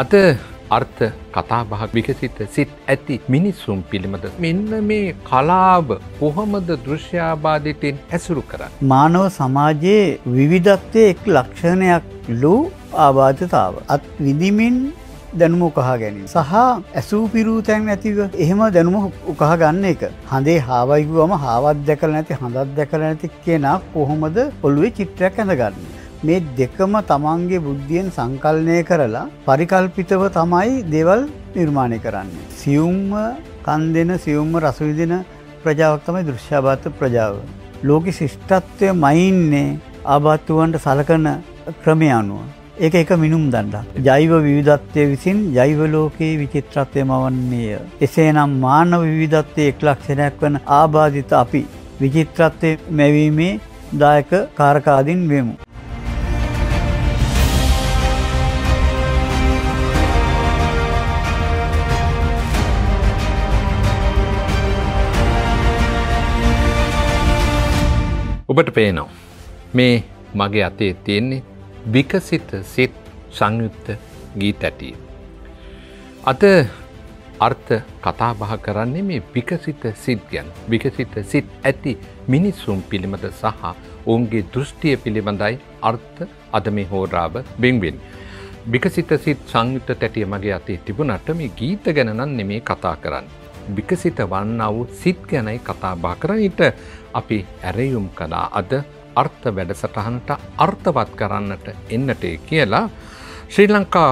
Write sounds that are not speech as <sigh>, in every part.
අද අර්ථ කතාබහ විකසිත සිත් ඇති මිනිස්සුම් පිළිබඳ මෙන්න මේ කලාව කොහොමද දෘශ්‍යාබාධිතෙන් ඇසුරු කරන්න. මානව සමාජයේ විවිධත්වය එක් ලක්ෂණයක් ලූ ආබාධතාව. අත් විඳමින් දැනුම උකහා ගැනීම. සහ ඇසූ පිරූ තැන් ඇතිව එහෙම දැනුම උකහ ගන්න එක. හඳේ හාවයිගුවම හාවත් දැකල නැති හඳත් දැකල නැති කෙනා කොහොමද ඔළුවේ චිත්‍රයක් ඇඳගන්න. මේ දෙකම තමන්ගේ බුද්ධියෙන් සංකල්නය කරලා පරිකල්පිතව තමයි දෙවල් නිර්මාණය කරන්නේ. සියුම්ම කන් දෙන සියුම්ම රසවිදින ප්‍රජාවක් තමයි දෘශ්‍යාභාත ප්‍රජාව. ලෝක ශිෂ්ටත්වය මයින්නේ ආභාත්තුවන්ට සලකන ක්‍රමය අනුව. ඒක එක මිනුම් දණ්ඩක්. ජෛව විවිධත්වය විසින් ජෛව ලෝකයේ විචිත්‍රත්වය මවන්නේය. එසේනම් මානව විවිධත්වයේ එක් ලක්ෂණයක් වන ආබාධිත අපි විචිත්‍රත්වය මැවීමේ දායක කාරකාදීන් වෙමු. ඔබට පේනවා. මේ මගේ අතේ තියෙන්නේ විකසිත සිත් සංයුත්ත ගී තැටිය. අත අර්ථ කතාබහ කරන්නේ මේ විකසිත සිත් ගැන් විකසිත සිත් ඇති මිනිස්සුම් පිළිබඳ සහ ඔවුන්ගේ දෘෂ්ටිය පිළිබඳයි අර්ථ අද මේ හෝරාව බෙන්වෙන්. විකසිත සිත් සංයුත තැටිය මගේ අතේ තිබුණට මේ ගීත ගැනනන් නෙමේ කතා කරන්න. විකසිත වන්න වූ සිත් ගැනයි කතා බා කරන ඉට අපි ඇරයුම් කලා අද අර්ථ වැඩසටහනට අර්ථවත් කරන්නට එන්නටේ කියලා ශ්‍රී ලංකා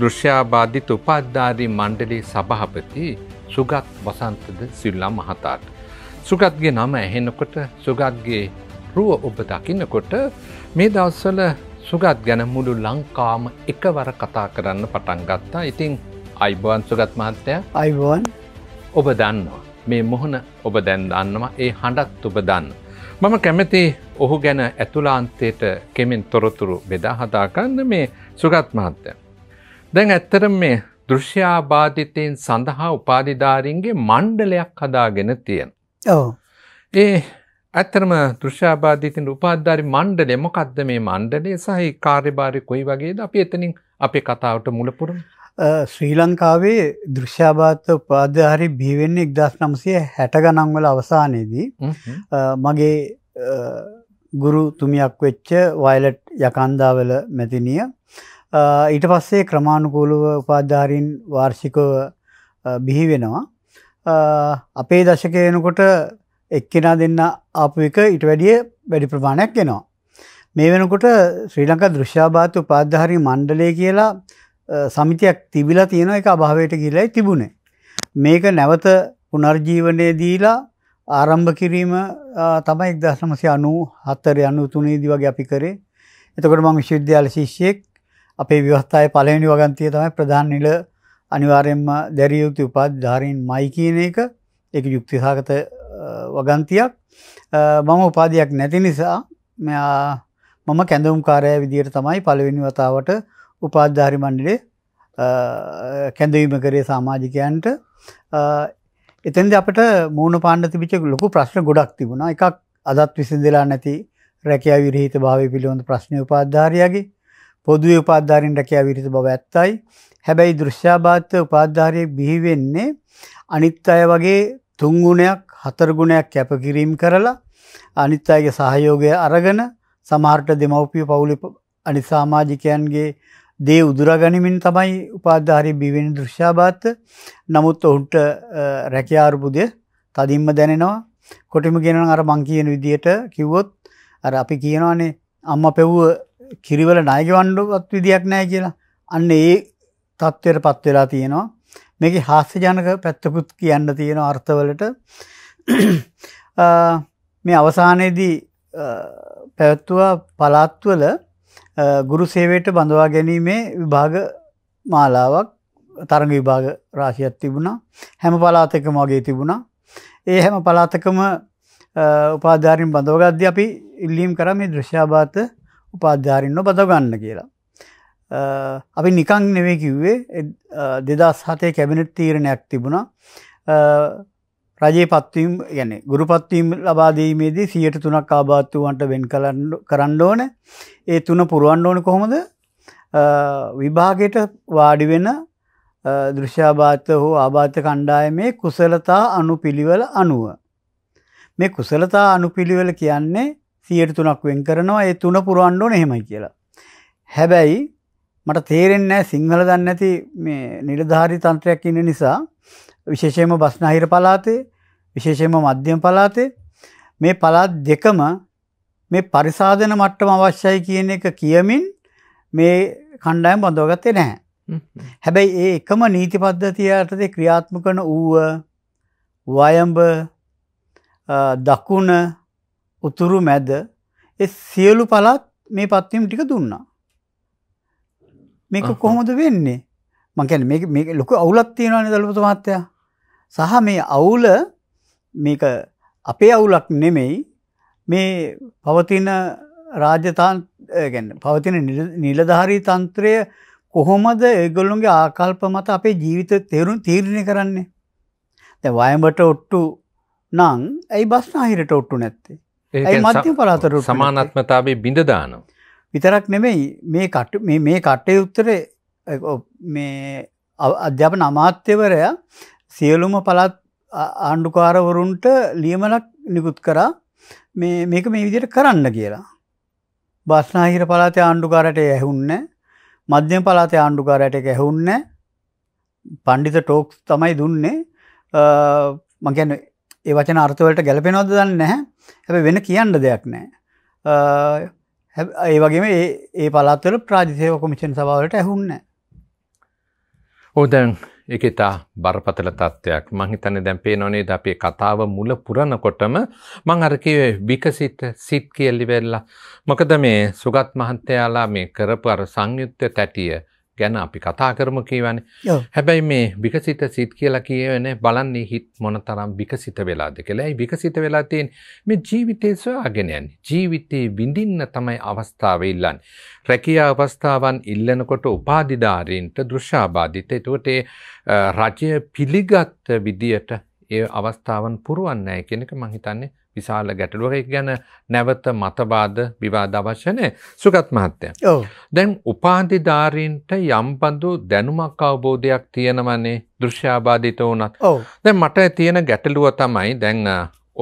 දෘෂ්‍යාබාධිත උපද්ධාරී මණ්ඩලේ සභහපති සුගත් වසන්තද සිල්ලා මහතාට. සුගත්ගේ නම ඇහෙනකොට සුගත්ගේ රුව ඔබ දකින්නකොට මේ දවස්වල සුගත් ගැන මුළු ලංකාම එකවර කතා කරන්න පටන් ගත්තා ඉතිං අයිබෝන් සුගත් මහත්තය අයිබෝන් ඔබ දන්නවා. මේ මොහොන ඔබ දැන් දන්නවා ඒ හඬත් ඔබ දන්න. මම කැමති ඔහු ගැන ඇතුලාන්තයට කෙමෙන් තොරතුරු බෙදා හදාගන්න මේ සුගත් මහත්තය. දැන් ඇත්තර මේ දෘෂ්‍යාබාධිතයෙන් සඳහා උපාධිධාරීන්ගේ මණ්ඩලයක් හදාගෙන තියෙන. ඕ. ඒ ඇත්තරම දෘෂ්‍යාබාධීතින් උපාධාරි මණ්ඩලය මොකක්ද මේ මණ්ඩලේ සහහි කාර්යභාරය කොයි වගේද අප එතනින් අපේ කතාවට මුලපුරම ශ්‍රී ලංකාවේ දෘශ්‍යාභාත උපාධහරි බිවෙන්නේ එක්දස් නම්සය හැට ගනංවල අවසානයේදී මගේ ගුරු තුමියක් වෙච්ච වයිලට් යකන්දාවල මැතිනිය ඊට පස්සේ ක්‍රමාණුකූලුව උපාධාරීන් වාර්ෂිකව බිහි වෙනවා අපේ දශකයනකොට එක්කෙනා දෙන්න ආපු එක ඉට වැඩිය වැඩි ප්‍රමාණයක් එනවා. මේ වෙනකොට ශ්‍රී ලංකා දෘශ්‍යාභාත උපාධහරි මණ්ඩලය කියලා සමිතියක් තිබිලා තියෙන එක අභාවයට ගිලයි තිබුණේ. මේක නැවත පුනර්ජීවනය දීලා ආරම්භ කිරීම තමයි එක්දශමසය අනු හත්තර යනු තුනේදී වගේ අපි කරේ. එතකොට මම විශ්වවිද්‍යාල ශිෂ්‍යයෙක් අපේ ව්‍යවස්ථාවේ පළවෙනි වගන්තිය තමයි ප්‍රධාන නිල අනිවාර්යයෙන්ම දැරිය යුතු උපාධිධාරීන් මයි කියන එක ඒක යුක්තිසහගත වගන්තියක්. මම උපාධියක් නැති නිසා මම කැඳවුම්කාරය විදියට තමයි පළවෙනි වතාවට උපාධාරි මණ්ඩලේ කැඳවීම කරේ සාමාජිකයන්ට එතැන්ද අපට මූුණ පාන්න තිබිච ලොකු ප්‍රශ්න ගොඩක් තිබුණා එකක් අදත් විසිඳලා නැති රැකයා විරහිත භාව පිළිබඳ ප්‍රශ්නය උපාධාරයාගේ පොදුවේ උපාධාරින් රැකයා විරහිත බව ඇත්තයි හැබැයි දෘශ්‍යාභාත උපාධාරය බිහිවෙන්නේ අනිත් අය වගේ තුංගුණයක් හතරගුණයක් කැපකිරීම් කරලා අනිත් අයගේ සහයෝගය අරගෙන සමහරට දෙමව්පිය පවුලි අනිසාමාජිකයන්ගේ දේ උදුරා ගනිමින් තමයි උපාධාරී බිවෙන දෘශ්‍යාබාත. නමුත් ඔහුට රැකියා අර්බුදය තදින්ම දැනෙනවා. කොටිම කියනවා අර මං කියන විදියට කිව්වොත් අර අපි කියනවානේ අම්මා පෙව්ව කිරිවල ණය ගෙවන්නවත් විදියක් නැහැ කියලා. අන්න ඒ තත්ත්වයටපත් වෙලා තියෙනවා. මේකේ හාස්‍යජනක පැත්තකුත් කියන්න තියෙන අර්ථවලට මේ අවසානයේදී පැවැත්වුවා පළාත්වල ගුරු සේවයට බඳවා ගැනීමේ විභාග මාලාවක් තරග විභාග රාශියක් තිබුණා හැම පලාතකම වගේ තිබුණා ඒ හැම පලාතකම උපාධාරින් බඳවගද්ද අපි ඉල්ලීම් කර මේ දෘශ්‍යාභාත උපාධාරින්ව බදගන්න කියලා. අපි නිකං නෙවේ කිව්වේ දෙදස් හතේ කැබිනට් තීරණයක් තිබුණා රජයේ පත්වීම් ගැන ගුරු පත්වීම් ලබාදීමේදී සියයට තුනක් ආභාත්තුවන්ට වෙන් කරන්න ඕන ඒ තුන පුරුවන් ඕන කොහොමද විභාගයට වාඩිවෙන දෘෂ්‍යාභාත හෝ ආභාත්‍ය කණ්ඩායමේ කුසලතා අනුපිළිවෙල අනුව. මේ කුසලතා අනුපිළිවෙල කියන්නේ සියයට තුනක් වෙන් කරනවා ඒ තුන පුරුවන් ඕන එහෙමයි කියලා. හැබැයි මට තේරෙන්නේ නැහැ සිංහල දන්නේ නැති මේ නිලධාරී තන්ත්‍රයක් ඉන්න නිසා විශේෂයෙන්ම බස්නාහිර පළාතේ විශේෂයෙන්ම මධ්‍යම පළාතේ මේ පළාත් දෙකම මේ පරිසාධන මට්ටම අවශ්‍යයි කියන එක කියමින් මේ කණ්ඩායම බඳවගත්තේ නැහැ. හැබැයි ඒ එකම නීති පද්ධතිය යටතේ ක්‍රියාත්මක වන ඌව වයඹ දකුණ උතුරු මැද ඒ සියලු පළාත් මේ පත්වීම ටික දුන්නා. මේක කොහොමද වෙන්නේ? මං කියන්නේ මේක මේක ලොකු අවුලක් තියෙනවානේ දලපත මහත්තයා. සහ මේ අවුල මේක අපේ අවුලක් නෙමෙයි මේ පවතින රාජතාන් ගැන පවතින නිලධාරී තන්ත්‍රය කොහොමද ඒගොල්ලුන්ගේ ආකල්ප මත අපේ ජීවිත තේරුම් තීරණය කරන්නේ. දැන් වයඹට ඔට්ටු නම් ඇයි බස්නාහිරට ඔට්ටු නැත්තේ? ඇයි මධ්‍ය පළාතට ඔට්ටු? සමානාත්මතාවයේ බිඳ දානවා. විතරක් නෙමෙයි මේ කට මේ මේ කටයුත්තේ මේ අධ්‍යාපන අමාත්‍යවරයා සියලුම පළත් ආණ්ඩුකාරවරුන්ට ලියමලක් නිකුත් කරා මේ මේක මේ විදිහට කරන්න කියලා. බස්නාහිර පළාතේ ආණ්ඩුකාරට ඇහුන්නේ මධ්‍යම පළාතේ ආණ්ඩුකාරයට ඒක ඇහුන්නේ පඬිත ටෝක්ස් තමයි දුන්නේ. මම කියන්නේ ඒ වචන අර්ථ වලට ගැලපෙනවද දන්නේ නැහැ. හැබැයි වෙන කියන්න දෙයක් නැහැ. ඒ වගේම ඒ ඒ පළාත්වල ප්‍රාදේශීය කොමිෂන් සභාවලට ඇහුන්නේ නැහැ. ඔව් දැන් ඒක ඉතා බරපතල තත්ත්වයක් මං හිතන්නේ දැන් පේනෝනේ අපි කතාව මුල පුරනකොටම මං අර කිව්වේ විකසිත සිත් කියලා වෙලා මොකද මේ සුගත් මහන්තයාලා මේ කරපු අර සංයුක්ත තැටිය ගැන අපි කතා කරම කියවන්නේ හැබැයි මේ විකසිත සිත් කියලා කියවන බලන්නේ හිත් මොන තරම් විකසිත වෙලාද කියලා ඇයි විකසිත වෙලා තියෙන් මේ ජීවිතය සොයාගෙනයන් ජීවිතයේ විඳින්න තමයි අවස්ථාව ඉල්ලන්. රැකිය අවස්ථාවන් ඉල්ලනකොට උපාධිධාරීන්ට දෘෂ්ාබාධිත එතුවට රජය පිළිගත්ත විදියට ඒ අවස්ථාවන් පුරුවන්නෑ කෙනෙක මහිතන්නේ විශාල ගැටලුවක් ගැන නැවත මතවාද විවාද අවශ්‍ය නැහැ සුගත් මහත්තයා. ඔව්. දැන් උපාධිධාරීන්ට යම්බඳු දැනුමක් අවබෝධයක් තියෙනවනේ දෘශ්‍යාබාධිත වුණත්. ඔව්. දැන් මට තියෙන ගැටලුව තමයි දැන්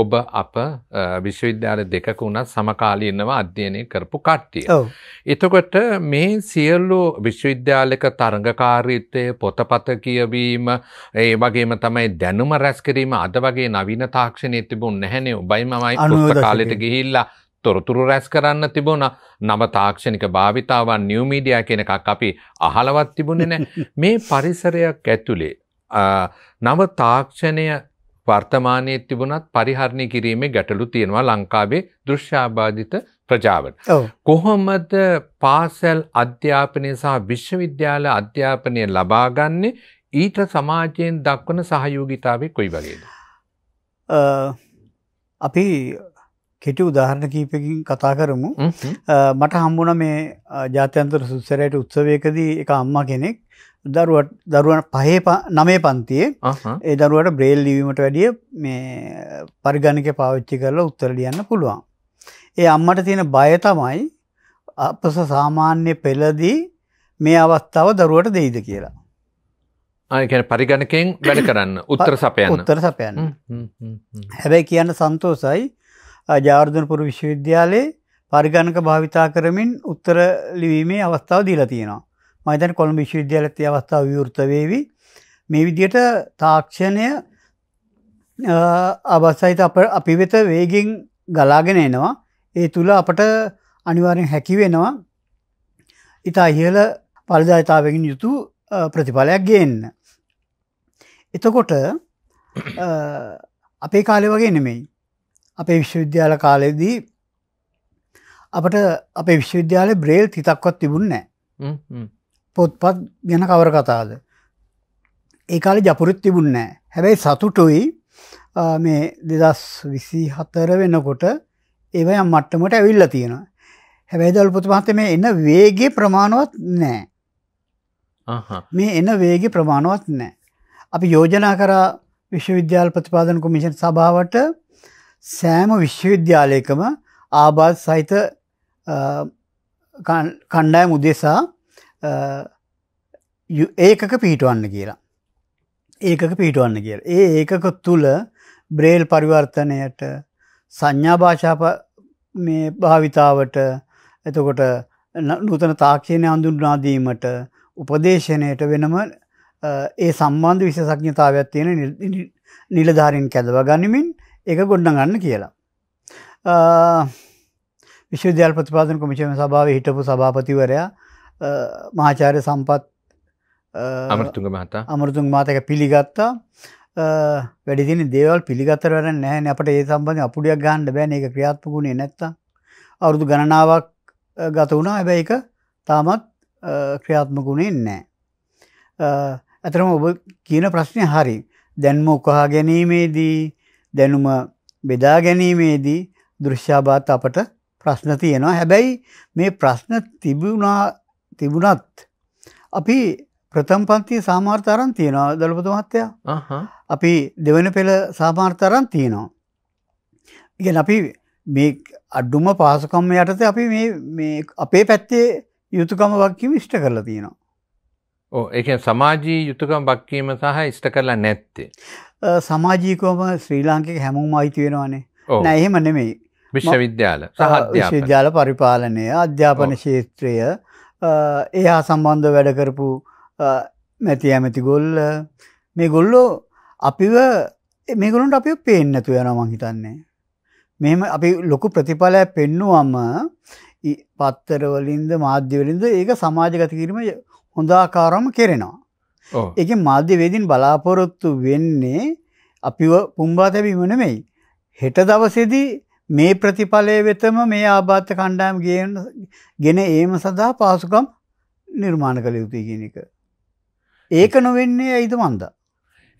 ඔබ අප විශ්වවිද්‍යාල දෙකක වුණත් සමකාලීනව අධ්‍යයනය කරපු කට්ටිය. එතකොට මේ සියල්ලු විශ්වවිද්‍යාලක තරඟකාරීත්වය පොතපත කියවීම ඒ වගේම තමයි දැනුම රැස්කිරීම අද වගේ නවීන තාක්ෂණය තිබුණ නැහැනේ ඔබයි මමයි කාලෙට ගිහිල්ලා තොරතුරු රැස් කරන්න තිබුණ නව තාක්ෂණික භාවිතාවන් නියවමීඩියා කෙනකක් අපි අහලවත් තිබුණෙ නෑ <laughs> මේ පරිසරයක් ඇතුළේ නව තාක්ෂණය වර්තමානයේ තිබුණත් පරිහරණය කිරීමේ ගැටලු තියෙනවා ලංකාවේ දෘශ්‍යාබාධිත ප්‍රජාවට. කොහොමද පාසල් අධ්‍යාපනය සහ විශ්වවිද්‍යාල අධ්‍යාපනය ලබාගන්නේ ඊට සමාජයෙන් දක්වන සහයෝගිතාවේ කොයි වගේද. අපි කෙටි උදාහරණ කීපකින් කතා කරමු මට හම්බුණ මේ ජාත්‍යන්තර සුත්සරයට උත්සවයකදී එක අම්මා කෙනෙක් දරුවට දරුවන් පහේ නමේ පන්තියේ ඒ දරුවට බ්‍රේල් ලිවීමට වැඩිය මේ පරිගණක පාවිච්චි කරලා උත්තර ලියන්න පුළුවන්. ඒ අම්මට තියෙන බය තමයි අපස සාමාන්‍ය පෙළදී මේ අවස්ථාව දරුවට දෙයිද කියලා. ආයකන පරිගණකෙන් වැඩ කරන්න උත්තර සපයන්න උත්තර සපයන්න. හැබැයි කියන්න සන්තෝසයි ජාර්ධනපුර විශ්වවිද්‍යාලයේ පරිගණක භාවිතා කරමින් උත්තර ලිවීමේ අවස්ථාව දීලා තියෙනවා. මහිතන කොළඹ විශ්වවිද්‍යාලයත් ඒ අවස්ථාව විවෘත වේවි. මේ විදිහට තාක්ෂණය අවසයිත අපි වෙත වේගෙන් ගලාගෙන එනවා. ඒ තුල අපට අනිවාර්යෙන් හැකි වෙනවා. ඊට ඉහළ පළදායතාවකින් යුතු ප්‍රතිඵලයක් ගේන්න. එතකොට අපේ කාලේ වගේ නෙමෙයි. අපේ විශ්වවිද්‍යාල කාලෙදී අපට අපේ විශ්වවිද්‍යාලය බ්‍රේල් තිතක්වත් තිබුණ නෑ පොත්පත් ගැන කවර කතාද. ඒකාල ජපුරුත් තිබුන්නෑ හැබැයි සතුටුයි මේ දෙදස් විසි හතර වෙනකොට ඒවය මට්ටමට ඇවිල්ල තියෙන. හැබැයි දල් පුතු පහත මේ එන්න වේගේ ප්‍රමාණවත් නෑ මේ එන්න වේග ප්‍රමාණවත් නෑ. අපි යෝජනා කරා විශ්වවිද්‍යාල ප්‍රතිපාදන කොමිෂන් සභාවට සෑම විශ්වවිද්‍යාලයකම ආබාත් සහිත කණ්ඩාය මුදෙසා ඒකක පිහිටුවන්න කියලා. ඒකක පිහිටුවන්න කිය. ඒ ඒකක තුළ බ්‍රේල් පරිවර්තනයට සංඥා භාෂාප මේ භාවිතාවට එතකොට නූතන තාක්ෂණය අඳුන්නාදීමට උපදේශනයට වෙනම ඒ සම්බන්ධ විශසඥතාවයක් තියෙන නිලධාරින් කැදව ගනිමින් ඒක ගොඩ්ඩ ගන්න කියලා. විශ්වවිද්‍යාල ප්‍රතිපාදන කොමිෂම සභාව හිටපු සභාපතිවරයා මාචාරය සම්පත් අමරතුග මහතා අමරතුන් මාතක පිළිගත්තා වැඩිදින දේවල් පිළිගතරර නෑන අපට ඒ සම්බඳධ අපපුඩියක් ගහන්ඩ බෑන එක ක්‍රියාත්මකුණේ නැත්ත අවුරුදු ගණනාවක් ගත වුණා හැබැයි එක තාමත් ක්‍රියාත්මකුණේ නෑ ඇතරම ඔබ කියන ප්‍රශ්නය හරි දැන්ම උකහා ගැනීමේදී දැනුම බෙදා ගැනීමේදී දෘශ්‍යාබාත් අපට ප්‍රශ්න තියෙනවා හැබැයි මේ ප්‍රශ්න තිබුණා තිබුණත් අපි ප්‍රථම පන්ති සාමාර්තරන් තියෙනවා දළපතු මහත්තයා අපි දෙවන පෙළ සාමාර්තරන් තියෙනවා. ඉගැන අපි මේ අඩ්ඩුම පහසුකම්ම යටත අපි අපේ පැත්තේ යුතුකම වක්කිම විෂ්ට කරලා තියෙනවා. ඕ එක සමාජී යුතුකම් බක්කීම සහ ඉෂ්ට කරලා නැත්තේ. සමාජීකෝම ශ්‍රී ලාංකික හැමුම් අයිති වෙනවානේ නෑ එහෙම නෙමෙයි. විශ්වවිද්‍යාල සහ විශ්වවිද්‍යාල පරිපාලනය අධ්‍යාපන ශේත්‍රය එයා සම්බන්ධ වැඩකරපු මැති ඇමැති ගොල්ල මේ ගොල්ලෝ අපිව මේගොලුන්ට අපි පේන්නතු යන මං හිතන්නේ. මෙම අපි ලොකු ප්‍රතිඵලය පෙන්නුවම පත්තරවලින්ද මාධ්‍යවලින්ද ඒක සමාජගත කිරීම හොඳාකාරම කෙරෙනවා. එක මාධ්‍යවේදින් බලාපොරොත්තු වෙන්නේ අපි පුම්බා තැබීම නෙමෙයි. හෙට දවසේදී මේ ප්‍රතිඵලය වෙතම මේ ආබාධ්‍ය කණ්ඩායම් ගෙන ඒම සඳහා පාසුකම් නිර්මාණ කළ යුතුයි කියන එක. ඒක නොවෙන්නේ ඇයිද මන්ද.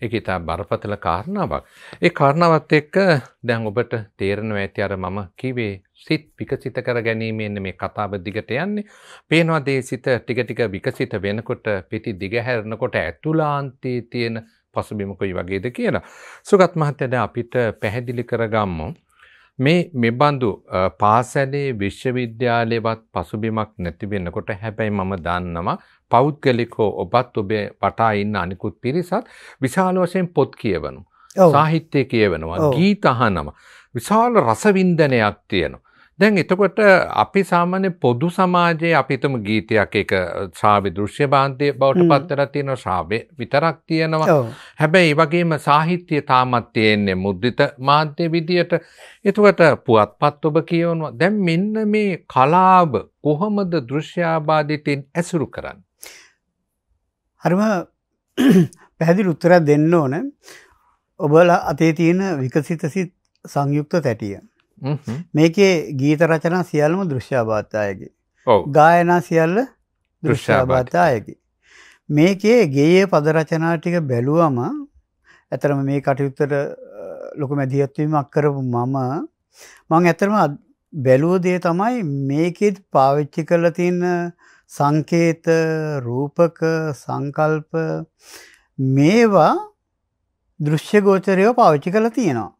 එක ඉතා බරපතල කාරණාවක්. ඒ කාරණාවත් එක්ක දැන් ඔබට තේරණව ඇති අර මම කිවේ සිත් විකසිත කර ගැනීමෙන් මේ කතාව දිගට යන්නේ. පේනවා දේ සිත ටික ටික විකසිත වෙනකොට පිටි දිගහැරනකොට ඇතුලාන්තයේ තියෙන පසුබිම කොයි වගේද කියලා. සුගත් මහත්තයා අපිට පැහැදිලි කරගම්මු. මේ මෙබඳු පාසැලේ විශ්වවිද්‍යාලයවත් පසුබිමක් නැතිවෙන්නකොට හැබැයි මම දන්නවා පෞද්ගලිකෝ ඔබත් ඔබේ වටා ඉන්න අනිකුත් පිරිසත් විශාල වශයෙන් පොත් කියවනු. සාහිත්‍යය කියවනවා ගීත අහනවා. විශාල රසවින්දනයක් තියෙනවා. දැන් එතකොට අපි සාමාන්‍ය පොදු සමාජයේ අපිතම ගීතයක් එක ශ්‍රාව්‍ය දෘශ්‍ය භාන්තය බවට පත්තර තියෙන ශ්‍රාවය විතරක් තියෙනවා හැබැයි වගේම සාහිත්‍ය තාමත් තියෙන්නේ මුද්දිත මාධ්‍ය විදියට එතුවට පුවත්පත් ඔබ කියවනවා දැන් මෙන්න මේ කලාබ කොහොමද දෘශ්‍යාබාධිතයෙන් ඇසුරු කරන්න. හරිම <clears throat> පැහැදිලි උත්තරයක් දෙන්න ඕන ඔබලා අතේ තියෙන විකසිත සිත් සංයුක්ත තැටිය. මේකේ ගීත රචනා සියල්ලම දෘශ්‍යාභාතායකි. ගායනා සියල්ල දෘශ්‍යාභාතායකි. මේකේ ගේයේ පදරචනා ටික බැලුවම ඇතරම මේ කටයුත්තට ලොකු මැදිහත්වීමක් කරපු මම මං ඇතරම බැලුව දේ තමයි මේකෙත් පාවිච්චි කරලා තියෙන සංකේත රූපක සංකල්ප මේවා දෘශ්‍ය ගෝචරයව පාවිච්චි කරලා තියෙනවා.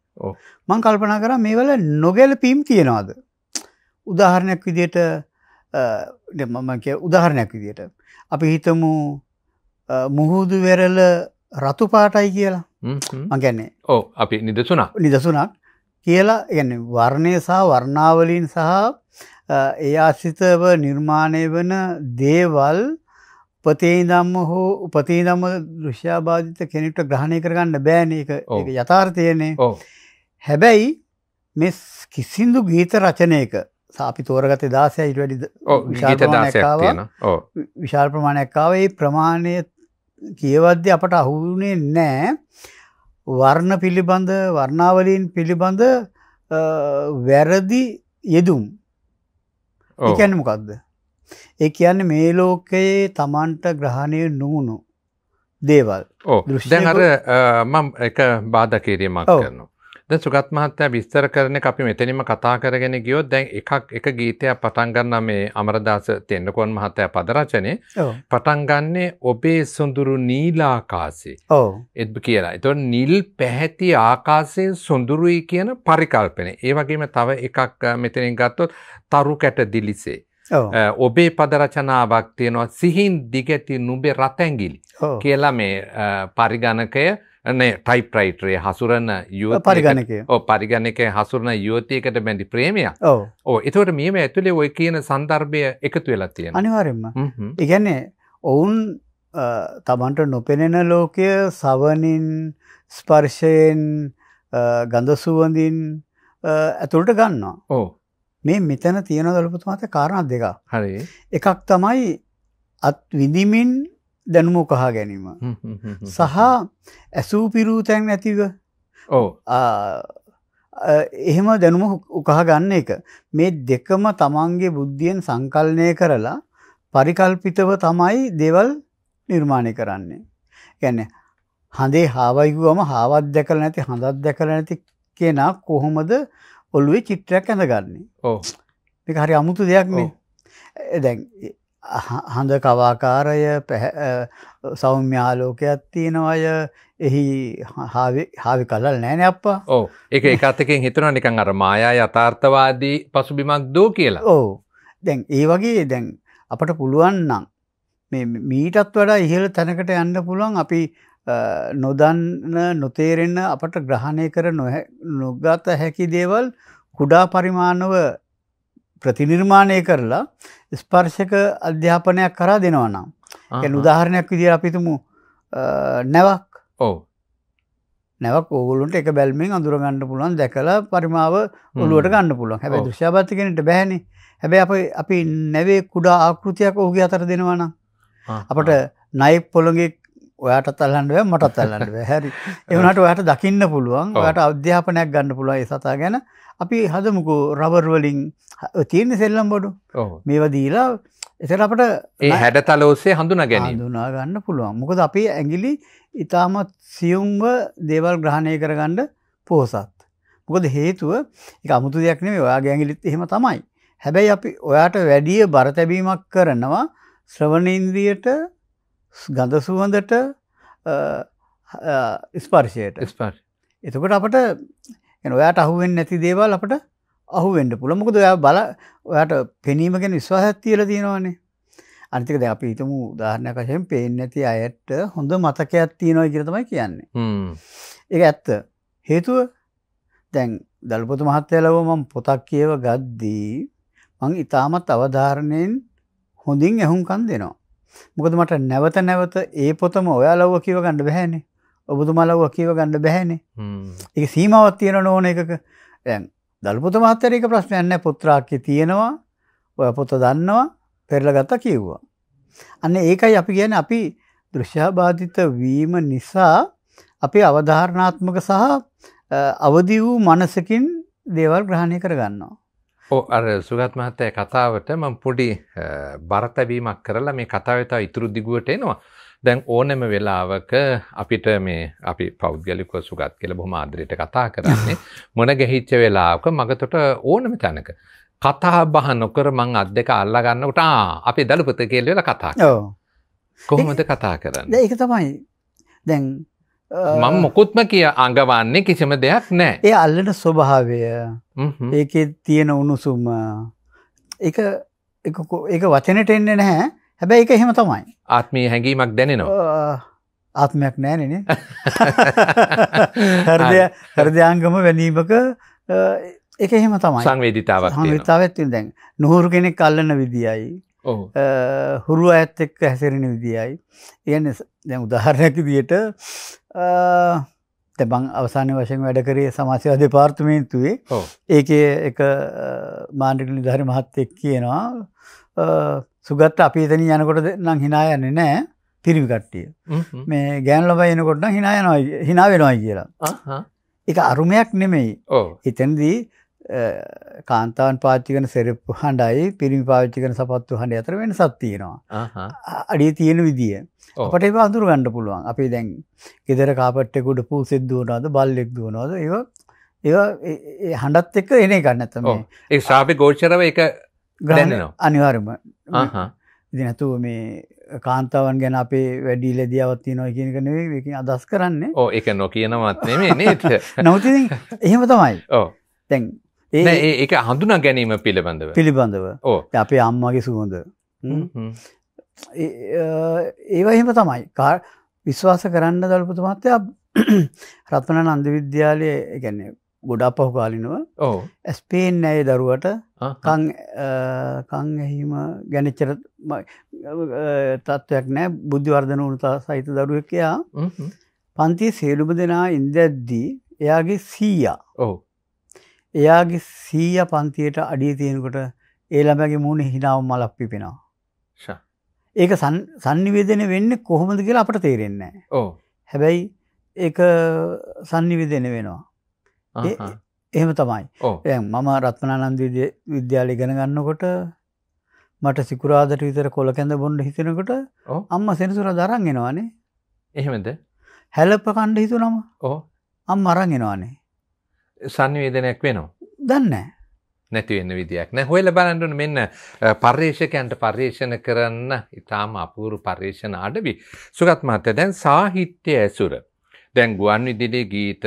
මං කල්පනා කර මේවල නොගැලපීම් තියෙනවාද. උදාහරණයක් විදියට මක උදාහරණයක් විදියට. අපි හිතමු මුහුදු වෙරල රතු පාටයි කියලා මගැන්නේ ඕ අපි නිදසුනා නිදසුනක් කියලා ගැන වර්ණය සහ වර්ණාවලින් සහ ඒ අසිතව නිර්මාණය වන දේවල් උපතේදම්ම හෝ උපතේදම්ම දෘෂ්‍යාබාධිත කෙනෙක්ට ග්‍රහණය කරගන්න බෑන එක යථාර්ථයනේ ඕ හැබැයි මෙස් කිසිදු ගීත රචනයක සාපි තෝරගත දාසය ඉට වැඩි විශාල් ප්‍රමාණයක්කාව ඒ ප්‍රමාණය කියවද්‍ය අපට අහුුණේ නෑ වර්ණ පිළිබඳ වර්ණාවලින් පිළිබඳ වැරදි යෙදුම් ඒකැන මොකක්ද ඒ කියන්න මේ ලෝකයේ තමන්ට ග්‍රහණය නූුණු දේවල් දැහර මම එක බාධකිරීමක් කරනවා සුගත් මහත්තයා විස්තර කරන එක අපි මෙතනින්ම කතා කරගෙන ගියොත් දැන් එකක් එක ගීතයක් පටන් ගන්න මේ අමරදාස තෙන්නකෝන් මහත්තයා පද රචනයේ පටන් ගන්නේ ඔබේ සොඳුරු නිල් ආකාශේ. ඔව්. එත් කියලා. ඒතකොට නිල් පැහැති ආකාශයේ සොඳුරුයි කියන පරිකල්පනය. ඒ වගේම තව එකක් මෙතනින් ගත්තොත් තරු කැට දිලිසේ. ඔබේ පද රචනාවක් තියෙනවා සිහින් දිගැති නුඹේ රතැඟිලි කියලා මේ පරිගණකය ටයිප්‍රයිටරේ හසුරන්න යුව පරිගණකය පරිගණකය හසුරන යුවතියකට බැඳි ප්‍රේමය ඕ එතවට මේම ඇතුළේ ඔය කියන සන්දර්භය එකතු වෙලා තියෙන අනිවාරෙන්ම ඉගැන්නේ ඔවුන් තමන්ට නොපෙනෙන ලෝකය සවනින් ස්පර්ෂයෙන් ගඳසුවඳින් ඇතුළට ගන්නවා ඕ මේ මෙතන තියෙන දළපුතුමත කාරණත් දෙක හරි එකක් තමයි අත් විඳමින් දැනුම කහා ගැනීම සහ ඇසූ පිරූ තැන් නැතිව ඕ එහෙම දැනුම උකහ ගන්න එක මේ දෙකම තමන්ගේ බුද්ධියෙන් සංකල්නය කරලා පරිකල්පිතව තමයි දේවල් නිර්මාණය කරන්නේ ගැන හඳේ හාවයිගුවම හාවත් දැකල නැති හඳත් දැකල නැති කෙනා කොහොමද ඔල්ුවේ චිත්‍රයක් ඇඳගන්නේ ඕ මේ හරි අමුතු දෙයක් මේ දැන් හඳ කවාකාරය සෞම්‍ය ආලෝකයක් තියෙනවය එහි හාවි කලල් නෑන අපා ඕ එක එකත්තකින් හිතන නිකන් අර මායා යථාර්ථවාදී පසුබිමක් දෝ කියලා ඕ දැන් ඒ වගේ දැන් අපට පුළුවන් නම් මීටත් වඩා ඉහළ තැනකට යන්න පුළුවන් අපි නොදන්න නොතේරෙන්න අපට ග්‍රහණය කර නොගත හැකි දේවල් කුඩා පරිමාණව ප්‍රතිනිර්මාණය කරලා ස්පර්ශක අධ්‍යාපනයක් කරා දෙනවා නම් ගැන උදාහරණයක් විදිර අපිතුමු නැවක් ඕ නැවක් ඔගුලන්ට එක බැල්මින් අඳුරගන්න පුළුවන් දැකලා පරිමාව ඔලුවට ගන්න පුළුවන් හැබ දුෂාපත්ති කෙනට බැහනි හැබැ අප අපි නැවේ කුඩා ආකෘතියක් ඔහුගේ අතර දෙනවනම් අපට නයික් පොළොගේ ඔයාට තල්ලන්ඩුව මටත් තල්ලන්නඩ හැරි එවනට ඔයාට දකින්න පුළුවන් ඔයාට අධ්‍යාපනයක් ගන්න පුළුවන් ඒ සතා ගැන අපි හදමුකෝ රවර්වලින් තියෙන සෙල්ලම් බොඩු මේවා දීලා එතර අපට ඒ හැඩතල ඔස්සේ හඳුනා ගැනීම හඳුනා ගන්න පුළුවන්. මොකද අපේ ඇඟිලි ඊටමත් සියුම්ව දේවල් ග්‍රහණය කරගන්න පොහසත්. මොකද හේතුව ඒක 아무තු දෙයක් නෙමෙයි. ඔයාගේ ඇඟිලිත් එහෙම තමයි. හැබැයි අපි ඔයාට වැඩි බර තැබීමක් කරනවා ශ්‍රවණ ඉන්ද්‍රියට ගඳ සුවඳට ස්පර්ශයට. ස්පර්ශ. එතකොට අපට එන ඔයාට අහුවෙන් නැති දේවල් අපට අහුවෙන්ඩ පුළමකද ඔයා බල ඔයාට පෙනීමගෙන විශ්වාසත් තියල තියෙනවානේ අනිතිකද අපි හිතමු උදාහරණකශයෙන් පේෙන් නැති අයට හොඳ මතකයක් තියෙනවා කියරතමයි කියන්නේ ඒ ඇත්ත හේතුව දැන් දල්පොතු මහත්තයලව මම පොතක් කියව ගද්දී මං ඉතාමත් අවධාරණයෙන් හොඳින් ඇහුම්කන් දෙනවා මොකද මට නැවත නැවත ඒ පොතම ඔයා ලව්ව කිව ගණඩ බැහැනේ ඔබතුමලව කීව ගණඩ බැහැනේ එක සීමාවත් තියෙන නෝන එකක ඇන් දල්පුත මහත්තරක ප්‍රශ්නයන්න පුත්‍රාක්්‍ය තියෙනවා ඔය පොත දන්නවා පෙරලගත්තා කිව්වා. අන්න ඒකයි අපි ගැන අපි දෘෂ්‍යාබාධිත වීම නිසා අපි අවධාරණාත්මක සහ අවදි වූ මනසකින් දේවල් ග්‍රහණය කරගන්නවා. අර සුගත් මහත්තය කතාවට මං පොඩි බරතැබීමක් කරලා මේ කතාවතා ඉතුරු දිගුවට එනවා දැන් ඕනෑම වෙලාවක අපිට මේ අපි පෞද්ගලිකව සුගත් කියලා බොහොම ආදරයට කතා කරන්නේ <laughs> මොන ගැහිච්ච වෙලාවක මගතොට ඕනම තැනක කතා බහ නොකර මං අත් දෙක අල්ලා ගන්නකොට ආ අපේ දලුපත කියලා වෙලා කතා කරනවා. කොහොමද කතා කරන්නේ? ඒක තමයි. දැන් මම මොකුත්ම කිය අඟවන්නේ කිසිම දෙයක් නෑ. ඒ අල්ලන ස්වභාවය ඒකේ තියෙන උණුසුම ඒක ඒක වචනට එන්නේ නැහැ. හැබැයි එක එහෙම තමයි. ආත්මී හැඟීමක් දැනෙනවා. ආත්මයක් නෑනන <laughs> හරදය හරදයාංගම වැනීමක එක එහෙම තමයි සංවේධිතාව සංවිතාවත් දැන් නොහුරු කෙනෙක් කල්ලන්න විදියි හුරු ඇත් එක්ක හැසිරෙන විදියි එන දැ උදාහරණයක් දියට තැබං අවසාන වශයෙන් වැඩකරේ සමාසයවාද පාර්තමේන්තුවේ ඒක එක මාණ්ඩික නිධාරි මහත්තෙක් කියනවා සුගත් අපි එතනින් යනකොට නම් හිනා යන්නේ නැහැ තිරිවි කට්ටිය. මේ ගෑනු ළමයි එනකොට නම් හිනා යනවා හිනා වෙනවා කියලා. ඒක අරුමයක් නෙමෙයි. එතනදී කාන්තාවන් පාවිච්චි කරන සෙරප්පු හඬයි පිරිමි පාවිච්චි කරන සපත්තු හඬ අතර වෙනසක් තියෙනවා. අඩිය තියෙන විදිය. අපට ඒක අඳුර ගන්න පුළුවන්. අපි දැන් ගෙදර කාපට් එක උඩ පූසෙක් දුවනවද බල්ලෙක් දුවනවද ඒව ඒව ඒ හඬත් එක්ක එන එකක් නැත්නම් මේ ඒ ශාපේ ගෝචරව ඒක ග්‍රහණයනවා අනිවාර්ම ඉති නැතුව මේ කාන්තාවන් ගැන අපේ වැඩි ලෙදියවත්ති නොය කියනක නෙවේ එක අදස් කරන්නේ ඕ එක නො කියනවත් නෙමේ නේත <laughs> නවති එහෙම තමයි ඕ තැන් ඒ ඒක හඳුනා ගැනීම පිළිබඳව පිළිබඳව ඕ අපේ අම්මගේ සුහොඳ ඒවා එහෙම තමයි කාර් විශ්වාස කරන්න දල්පුතු මත්තය <clears throat> රත්වන නන්ද විද්‍යාලය ගැන්නේ ගොඩා පහු කාලිනව ඇස්පේෙන් ඇය දරුවට කං ඇහීම ගැනච්චර තත්ත්වයක් නෑ බුද්ධිවර්ධන උනතා සහිත දරුවකයා පන්ති සේලුම දෙනා ඉන්දැද්දී එයාගේ සීයා ඕ එයාගේ සීය පන්තියට අඩිය තියෙනකොට ඒ ළමගේ මූුණ හිනාව මලක් පිපෙනවා ඒක සංනිවේදන වෙන්න කොහොමද කියලා අපට තේරෙන්නේ ඕ හැබැයි ඒ සංනිවිදෙන වෙනවා එහෙම තමයි. දැන් මම රත්නානන්ද විද්‍යාලය ඉගෙන ගන්නකොට මට සිකුරාදට විතර කොළ කැඳ බොන්න හිතෙනකොට අම්මා සෙනසුර දරන් එනවානේ. එහෙමද? හැලප කන්න හිතුනම. ඔව්. අම්මා අරන් එනවානේ. සංවේදනයක් වෙනව. දන්නේ නැහැ. නැති වෙන විදියක් නෑ. හොයලා බලන්න ඕනේ මෙන්න පර්යේෂකයන්ට පර්යේෂණ කරන්න ඊටාම අපූර්ව පර්යේෂණ අඩවි. සුගත් මහත්තයා දැන් සාහිත්‍ය ඇසුර දැන් ගුවන් විදිලේ ගීතද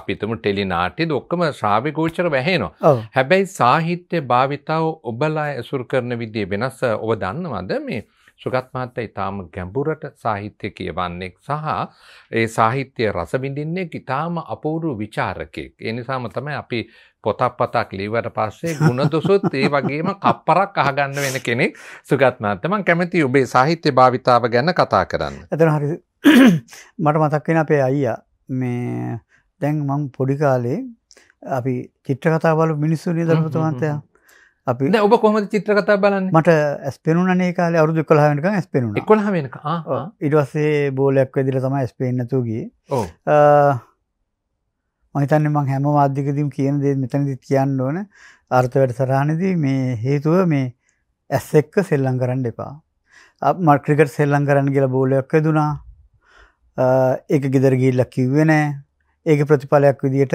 අපිතම ටෙලිනාටිද ඔක්කම ශ්‍රාවිකෝචර වැහෙනවා. හැබැයි සාහිත්‍ය භාවිතාව ඔබලා ඇසුරු කරන විදිේ වෙනස් ඔබ දන්නවද මේ සුගත් මහත්තයා ඊටාම ගැඹුරට සාහිත්‍ය කියවන්නෙක් සහ ඒ සාහිත්‍ය රස විඳින්නෙක් ඊටාම අපූර්ව ਵਿਚාරකෙක්. ඒ නිසාම තමයි අපි පොතක් පතක් ලීවට පස්සේ ගුණදුසුත් ඒ වගේම කප්පරක් අහගන්න වෙන කෙනෙක් සුගත්නාන්ත මම කැමති ඔබේ සාහිත්‍ය භාවිතාව ගැන කතා කරන්න. එතන හරි <clears throat> මට මතක් වෙන අපේ අයියා මේ දැන් මම පොඩි කාලේ අපි චිත්‍ර කතා බලු මිනිස්සු නේද ධර්මතුමන්තයා. අපි දැන් ඔබ කොහොමද චිත්‍ර කතා බලන්නේ? මට ඇස් පෙනුණා ඒ කාලේ අවුරුදු 11 වෙනකන් ඇස් පෙනුණා. 11 වෙනකන් ආ ආ ඊට පස්සේ බෝලයක් වැදිලා තමයි ඇස් පේන්නේ නැතුව ගියේ. ඔව්. මම හිතන්නේ මම හැම මාධ්‍යකදීම කියන දේ මෙතනදිත් කියන්න ඕන අර්ථ වැඩසටහනේදී මේ හේතුව මේ ඇස් එක්ක සෙල්ලම් කරන්න එපා. මම ක්‍රිකට් සෙල්ලම් කරන්න කියලා බෝලයක් වැදුනා. ඒක ගෙදර ගිහිල්ලා කිව්වේ නෑ. ඒක ප්‍රතිඵලයක් විදියට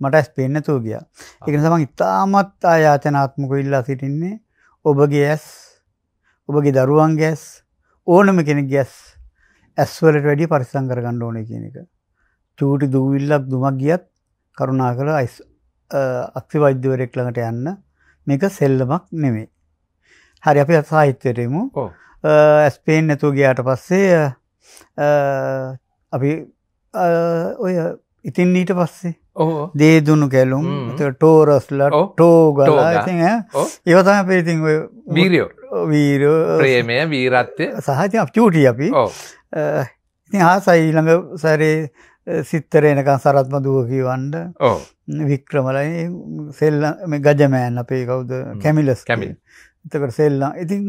මට ඇස් පේන්නේ නැතුව ගියා. ඒක නිසා මම ඉතාමත් ආයාචනාත්මකව ඉල්ලා සිටින්නේ ඔබගේ ඇස්, ඔබගේ දරුවන්ගේ ඇස්, ඕනම කෙනෙක්ගේ ඇස් ඇස් වලට වැඩිය පරිස්සම් කරගන්න ඕනේ කියන එක. චූටි දූවිල්ලක් දුමක් ගියත් කරුණා කර අක්ති වෛද්‍යවරයෙක් ළඟට යන්න මේක සෙල්ලමක් නෙමේ. හරි අපි සාහිත්‍යයටමු ඇස්පේෙන් නැතුව ගයාට පස්සේ අපි ඔය ඉතින් ඊට පස්සේ දේදුණු කැලුම් ටෝරස්ල ටෝගල ඉති ඒවතම පේතින් වීරියෝ වීරෝ ප්‍රේමය වීරත්වය සහජ චූටි අපි ඉති හා සයිළඟ සැරේ සිත්තර එනකන් සරත්ම දුව කියවන්න වික්‍රමලයි සෙල්ල ගජමෑන් අපේ කවුද කැමිලස් කැමිල් එතකට සෙල්ලා ඉතින්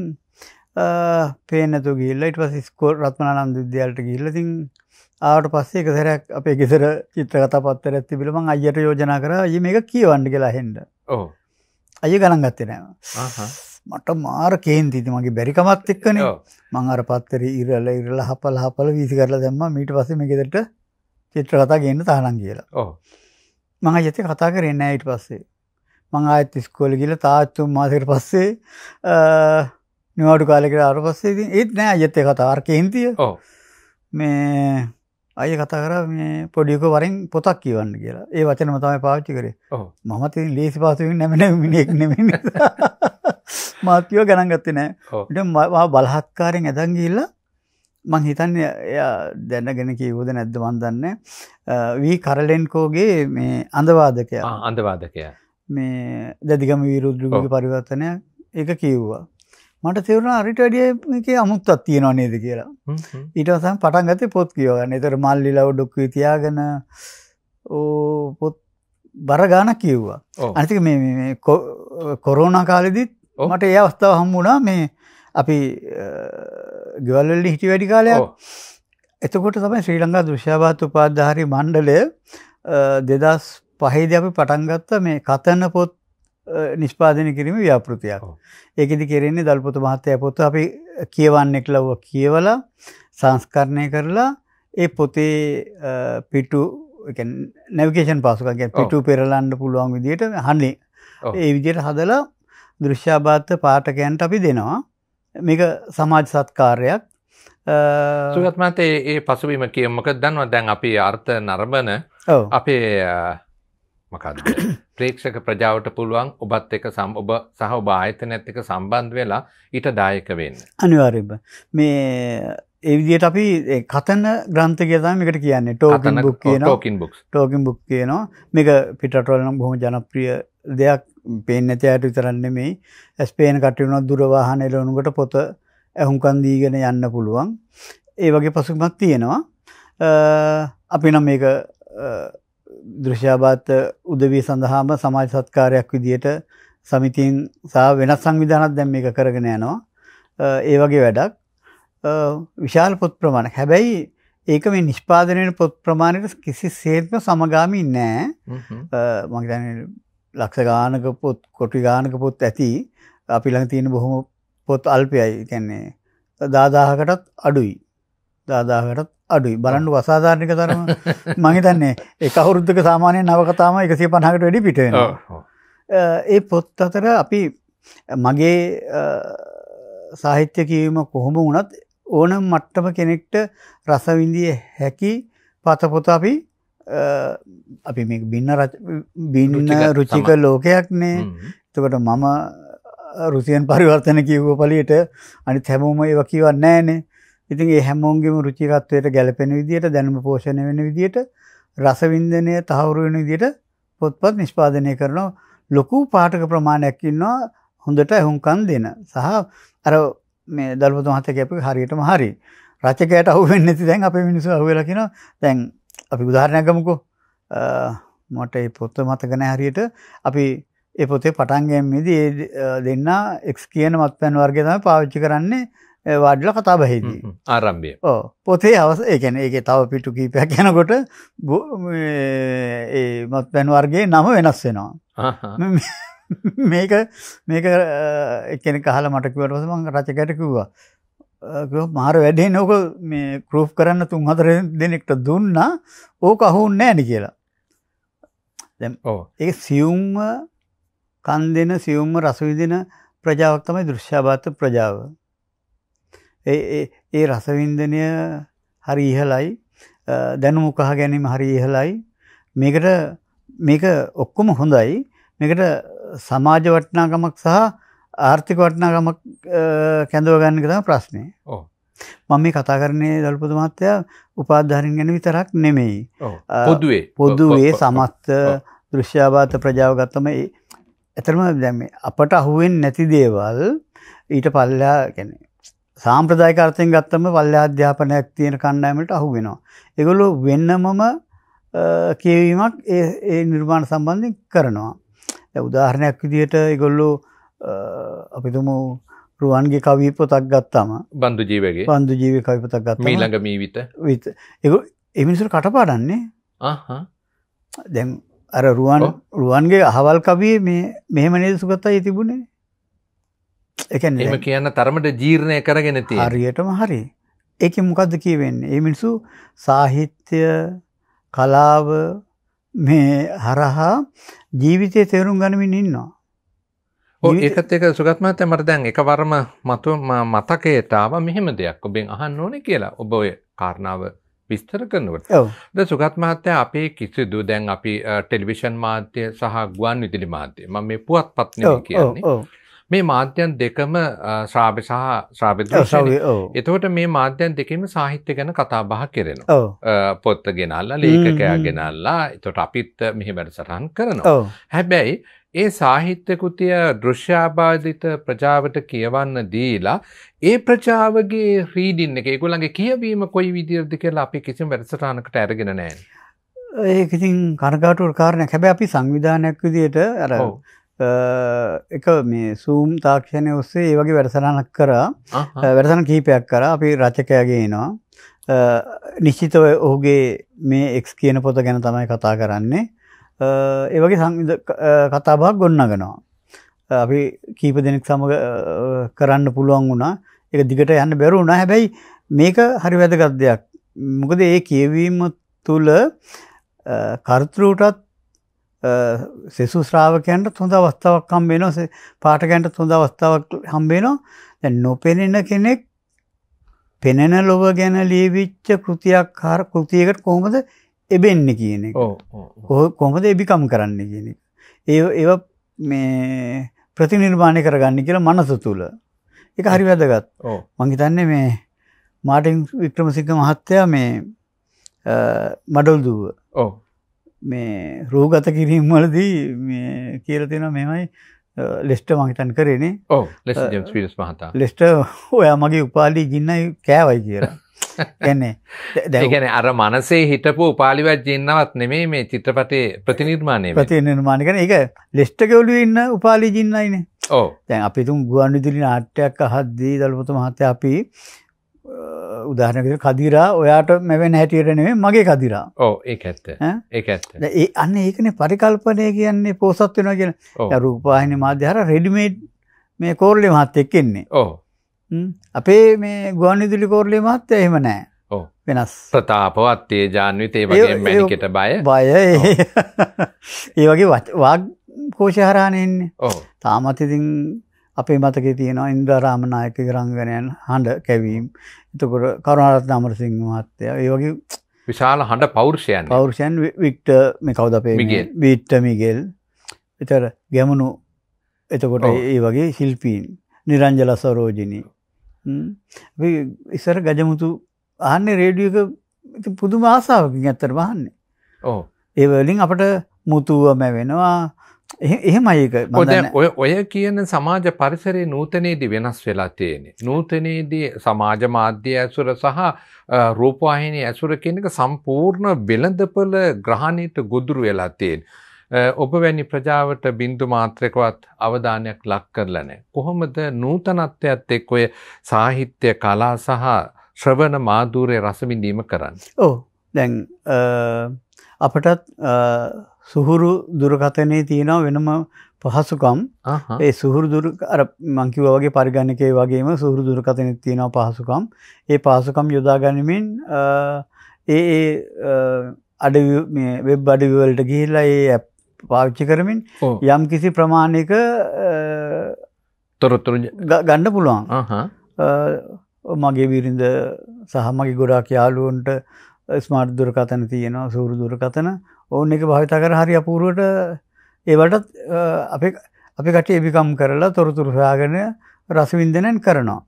පේනතු ගිල්ල ඉට පස් ස්කෝල් රත්මනන් විද්‍යාලට ගිල්ල තින් ආට පස්සේ එකසරයක් අපේ ගෙසර චිත්‍ර කතා පත්තර ඇති බිලම අයට යෝජනා කර ය මේක කියවන්න කියලා හෙන්ඩ අය ගණන් ගත්තෙනෑ මට මාර කේන්තිති මගේ බැරිකමත් එක්කනේ මං අර පත්තර ඉරල ඉරල හපල හපල වීසි කරලා දැම්ම මීට පසම ගෙදට චිත්‍ර කතා ගේන්න තහනම් කියලා. ඔව්. මම ආයෙත් කතා කරේ නැහැ ඊට පස්සේ. මම ආයෙත් ඉස්කෝලේ ගිහලා තාත් තුන් මාසෙකට පස්සේ නිවාඩු කාලෙකට ආවට පස්සේ ඉතින් ඒත් නෑ ආයෙත් කතා අර කේන්තිය. ඔව්. මේ අය කතා කර මේ පොඩියක වරින් පොතක් කියවන්න කියලා ඒ වචනම තමයි පාවිච්චි කරේ මම තින් ලේසි පාසුවෙන් නැමෙන මිනිහෙක් නෙමෙයි <laughs> මාත්‍යව ගණන් ගත්තේ නෑ ඊට මම බලහත්කාරයෙන් ඇදන් ගිහිල්ලා මං හිතන්නේ එයා දැනගෙන කිව්වද නැද්ද මන් දන්නේ වී කරලෙන්කෝගේ මේ අඳවාදකයා අඳවාදකයා මේ දැදිගම විරුද්ධගේ පරිවර්තනය ඒක කිව්වා මට තේරුණා අරිට වැඩිය මේකේ අමුත්තක් තියෙනවා නේද කියලා ඊට පස්සේ පටන් ගත්තේ පොත් කියවගන්න. ඒතර මල්ලි ලව් ඩොක්කුවේ තියාගෙන ඕ පොත් බර ගානක් කිව්වා. අනිත් මේ මේ කොරෝනා කාලෙදිත් මට ඒ අවස්ථාව හම්බුණා මේ අපි ගෙවල්ලි හිටි වැඩි කාලයක් එතකොට තමයි ශ්‍රී ලංකා දෘෂ්‍යාභාත උපාධාරි මණ්ඩලය දෙදස් පහේද අපි පටන්ගත්ත මේ කතන්න පොත් නිෂ්පාදන කිරීම ව්‍යාපෘතියක් ඒකෙදි කෙරෙන්නේ දල්පොත මහත්තය පොත අපි කියවන්නෙක් ලව්ව කියවලා සංස්කරණය කරලා ඒ පොතේ පිටු නැවිකේෂන් පාසුකගේ පිටු පෙරලන්න පුළුවන් විදියට හන්නේ ඒ විදියට හදලා දෘෂ්‍යාභාත්ත පාටකයන්ට අපි දෙනවා මේක සමාජ සත්කාරයක් සුගත්මත ඒ පසුබීම කියමක දන්නවා දැන් අපි අර්ථ නරබන අපේ මකද <coughs> ප්‍රේක්ෂක ප්‍රජාවට පුළුවන් ඔබත් එක සම් ඔබ සහ ඔබ ආයතනත් එක සම්බන්ධ වෙලා ඊට දායක වෙන්න. අනිවාර්යයෙන්ම මේ ඒ විදිහට අපි කතන ග්‍රන්ථ කියලා තමයි මේකට කියන්නේ ටෝකින් බුක් කියනවා ටෝකින් බුක්ස් ටෝකින් බුක් කියනවා මේක පිටරටවල නම් බොහොම ජනප්‍රිය දෙයක් පේන්නේ නැති අයට විතරක් නෙමෙයි ඇස් පේන කටයුතුන දුර වාහන එළවනකොට පොත ඇහුම්කන් දීගෙන යන්න පුළුවන්. ඒ වගේ පසුබිමක් තියෙනවා. අපි නම් මේක දෘශ්‍යාබාත උදවිය සඳහාම සමාජ සත්කාරයක් විදියට සමිතියෙන් සහ වෙනස් සංවිධානක් දැන් මේක කරගෙන යනවා. ඒ වගේ වැඩක්. විශාල පොත් ප්‍රමාණයක්. හැබැයි ඒක මේ නිෂ්පාදනයේ පොත් ප්‍රමාණයට කිසිසේත්ම සමගාමී නෑ. මම හිතන්නේ ලක්ෂ ගානක පොත් කොටි ගානක පොත් ඇති අපි ළඟ තියෙන බොහොම පොත් අල්පයයි කියන්නේ දාදාහකටත් අඩුයි දාදාහකටත් අඩුයි බලන්න වසාධාරණික තරම මම හිතන්නේ එක අවුරුද්දක සාමාන්‍ය නවකතාම 150කට වැඩි පිට වෙනවා ඒ පොත් අතර අපි මගේ සාහිත්‍ය කියවීම කොහොම වුණත් ඕනම මට්ටම කෙනෙක්ට රස විඳිය හැකි පත පොත අපි අපි මේ බින්න බින්න රුචික ලෝකයක්නේ එතකොට මම රුසියන් පරිවර්තන කියව පලියට අනිත් හැමෝම ඒවා කියවන්නේ නැහනේ. ඉතින් ඒ හැමෝන්ගේම රුචිකත්වයට ගැළපෙන විදිහට දැනුම පෝෂණය වෙන විදිහට රසවින්දනය තහවුරු වෙන විදිහට පොත්පත් නිෂ්පාදනය කරන ලොකු පාඨක ප්‍රමාණයක් ඉන්නවා හොඳට ඇහුම්කන් දෙන. සහ අර මේ දල්පත මහත්තයා කියපු හරියටම හරි. රචකයට අහු වෙන්නේ නැති දැන් අපේ මිනිස්සු අහු වෙලා කියනවා දැන් අපි උදාහරණයක් ගමුකෝ මට ඒ පොත මතක නැහැ හරියට අපි ඒ පොතේ පටන් ගැනීමේදී ඒ දෙන්නා x කියන මත්පැන් වර්ගය තමයි පාවිච්චි කරන්නේ වාඩිලා කතා බහේදී ආරම්භය. ඔව් පොතේ අවස ඒ කියන්නේ ඒකේ තව පිටු කීපයක් යනකොට ඒ මත්පැන් වර්ගයේ නම වෙනස් වෙනවා. මේක මේක එක්කෙනෙක් අහලා මට කිව්වට පස්සේ මම රචකයට කිව්වා මාර වැඩේ නෝක මේ කරෝප් කරන්න තුන් හතර දෙනෙක්ට දුන්නා ඕක අහුන් නෑන කියලා. ඒ සියුම්ම කන් දෙන සියුම්ම රසවිදින ප්‍රජාවක් තමයි දෘශ්‍යාභාත ප්‍රජාව. ඒ රසවින්දනය හරි ඉහලයි දැනුම කහ ගැනීම හරි ඉහලයි මේකට මේක ඔක්කොම හොඳයි මේකට සමාජ වටනාකමක් සහ ආර්ථික වටනාගමක් කැඳවගන්නක තම ප්‍රශ්නය මම මේ කතා කරන්නේ දල්පුතු මහත්තයා උපාධාරින් ගැන විතරක් නෙමෙයි පොදුවේ පොදුවේ සමත්ත දෘශ්‍යාභාත ප්‍රජාව ගත්තම ඇතරම දැම අපට අහුවෙන් නැති දේවල් ඊට පල්ලයා ගැන සාම්ප්‍රදායකර්තයෙන් ගත්තම පල්ලයා අධ්‍යාපනයක් තියෙන කණ්ඩෑමට අහු වෙනවා. එගොලු වෙන්නමම කියවීමක් ඒ නිර්මාණ සම්බන්ධය කරනවා. උදාහරණයක් විදිහට ඒගොල්ලෝ අපිතුම රුවන්ගේ කවී පොතක් ගත්තාම බන්දු ජීවගේ බන්දු ජීව කවි පොතක් ගත්ත ළඟ මී විත විත එක එමිනිසුර කටපාඩන්නේ දැන් අර රුවන් රුවන්ගේ අහවල් කවිය මේ මෙහෙම නේද සුගතයි තිබුණේ එකන්නේ එම කියන්න තරමට ජීර්ණය කරගෙන තිය හරියටම හරි ඒක මොකක්ද කියවෙන්නේ ඒ මිනිසු සාහිත්‍ය කලාව මේ හරහා ජීවිතය තේරුම් ගනිමින් ඉන්නවා ඒකත් එක සුගත්මත මට දැන් එකවරම මතු මතකයටාව මෙහෙම දෙයක් ඔබෙන් අහන්න ඕන කියලා ඔබ ඔය කාරණාව විස්තර කරනවට ද සුගත් මහත්තය අපේ කිසිදු දැන් අපි ටෙලිවිෂන් මාධ්‍ය සහ ගුවන් විදිලි මාධ්‍යය ම මේ පුවත් පත්නය කියන්නේ මේ මාධ්‍යන් දෙකම ශ්‍රාභ සහ ශ්‍රාභිදශය එතකොට මේ මාධ්‍යන් දෙකම සාහිත්‍ය ගැන කතා බහ කරෙන පොත්ත ගෙනල්ලා ලේකකයා ගෙනල්ලා එතොට අපිත් මෙහි වැඩ සටහන් කරනවා හැබැයි ඒ සාහිත්‍ය කෘතිය දෘශ්‍යාබාධිත ප්‍රජාවට කියවන්න දීලා ඒ ප්‍රජාවගේ රීඩින් එක ඒගොල්ලන්ගේ කියවීම කොයි විදිහද කියලා අපි කිසිම වැඩසටහනකට අරගෙන නැහැ. ඒක ඉතින් කනගාටුවට කාරණයක්. හැබැයි අපි සංවිධානයක් විදිහට අර එක මේ සූම් තාක්ෂණය ඔස්සේ ඒ වගේ වැඩසටහනක් කරා වැඩසටහන කීපයක් කරා අපි රචකයාගේ එනවා. නිශ්චිතව ඔහුගේ මේ එක්ස් කියන පොත ගැන තමයි කතා කරන්නේ. ඒවගේ සංවිධ කතාබාක් ගොන්නගනවා. අපි කීප දෙනෙක් සමඟ කරන්න පුළුවන් වුණා එක දිගට යන්න බැරු වුණා හැබැයි මේක හරි වැදගත් දෙයක්. මොකද ඒ කියවීම තුළ කර්තෘටත් සෙසු ශ්‍රාවකයන්ට හොඳ අවස්ථාවක් හම්බේනවා පාටකයන්ට හොඳ අවස්ථාවක් හම්බේනවා දැන් නොපෙනෙන කෙනෙක් පෙනෙන ලොව ගැන ලියවිච්ච කෘතියක් හර කෘතියකට කොහොමද එබෙන්න කියන එක කොහොමද එබිකම් කරන්න කියන එක. ඒ ඒව මේ ප්‍රතිනිර්මාණය කරගන්න කියලා මනස තුළ. එක හරි වැදගත් මංහිතන්නේ මේ මාටිං වික්‍රමසිංහ මහත්තයා මේ මඩල් දුව මේ රෝගත කිරීම් වලදී මේ කියරතිෙන මෙමයි ලෙස්ට මහිතන් කරනේ ලෙස්ට ඔයා මගේ උපාලි ගින්න කෑවයි කියලා ගැන අර මනසේ හිටපු උපාලිවැජ්ජින්නවත් නෙමේ මේ චිත්‍රපටේ ප්‍රතිනිර්මාණය ප්‍රති නිර්මාණකන එක ලෙස්්ටකවලු ඉන්න උපාලිජින්නයින ඕ තැන් අපිතුම් ගුවන් විදුලි නාට්‍යයක් අහද්දී දල්පොත මහත්ත අපි උදාහනකට කදිරා ඔයාට මෙවැෙන හැටියටනේ මගේ කදිරා ඕ ඒ ඇත්ත ඒ ඇත්ත ඒ අන්න ඒකන පරිකල්පනය කියන්නේ පෝසත් වෙන කියෙන රූපාහිනි මාධ්‍යහර රෙඩිමේට් මේ කෝරලි මහත් එක්කෙන්නේ ඕ අපේ මේ ගුවන්විදුලි කෝරළේ මහත්තයා එහෙම නැහැ. ඔව්. වෙනස්. ප්‍රතාපවත් තේජාන්විත ඒ වගේ මැනිකට බය. බය. ඒ වගේ වාග් කෝෂ හරහානේ ඉන්නේ. ඔව්. තාමත් ඉතින් අපේ මතකේ තියෙනවා ඉන්ද්‍රාරාම නායකගේ රංගනයන් හඬ කැවීම. එතකොට කරුණාරත්න අමරසිංහ මහත්තයා ඒ වගේ විශාල හඬ පෞරුෂයන්. පෞරුෂයන් වික්ටර් මේ කවුද අපේ වික්ටර් මිගෙල්. විතර ගැමුණු එතකොට ඒ වගේ ශිල්පීන් නිරංජල සරෝජිනී අපි ඉස්සර ගජමුතු ආන්න රේඩියක පුදුම ආසාාවකින් ඇත්තර වහන්නේ ඕ ඒවලින් අපට මුතුවම වෙනවා එහෙම අයක ඔය ඔය කියන සමාජ පරිසරේ නූතනයේදී වෙනස් වෙලා තියෙන. නූතනයේදී සමාජ මාධ්‍ය ඇසුර සහ රූපවාහිනී ඇසුර කියන එක සම්පූර්ණ වෙළඳපොළ ග්‍රහණයට ගොදුරු වෙලා තියෙන. ඔබ වැනි ප්‍රජාවට බින්දු මාත්‍රකවත් අවධානයක් ලක් කරලා නැහැ. කොහොමද නූතනත්වයත් එක්ක ඔය සාහිත්‍ය කලා සහ ශ්‍රවණ මාධූරයේ රස විඳීම කරන්නේ? ඔව්. දැන් අපටත් සුහුරු දුරකථනයේ තියෙනවා වෙනම පහසුකම් ඒ සුහුරු දුර අර මං කිව්වා වගේ පරිගණකයේ වගේම සුහුරු දුරකථනයේ තියෙනවා පහසුකම් ඒ පහසුකම් යොදා ගනිමින් ඒ ඒ අඩවි මේ වෙබ් අඩවි වලට ගිහිල්ලා ඒ ඇප් පාවිච්චි කරමින් යම් කිසි ප්‍රමාණයක තොරොත්තුරු ගණ්ඩ පුළුවන් මගේ විරිඳ සහ මගේ ගොඩාක් යාලුවන්ට ස්මාර්ට් දුරකතන තියෙනවා සූරු දුරකතන ඕන එක භාවිතා කර හරි අපූරුවට ඒවටත් අපේ අපි කට එබිකම් කරලා තොරතුරු සොයාගෙන රසවින්දනයන් කරනවා.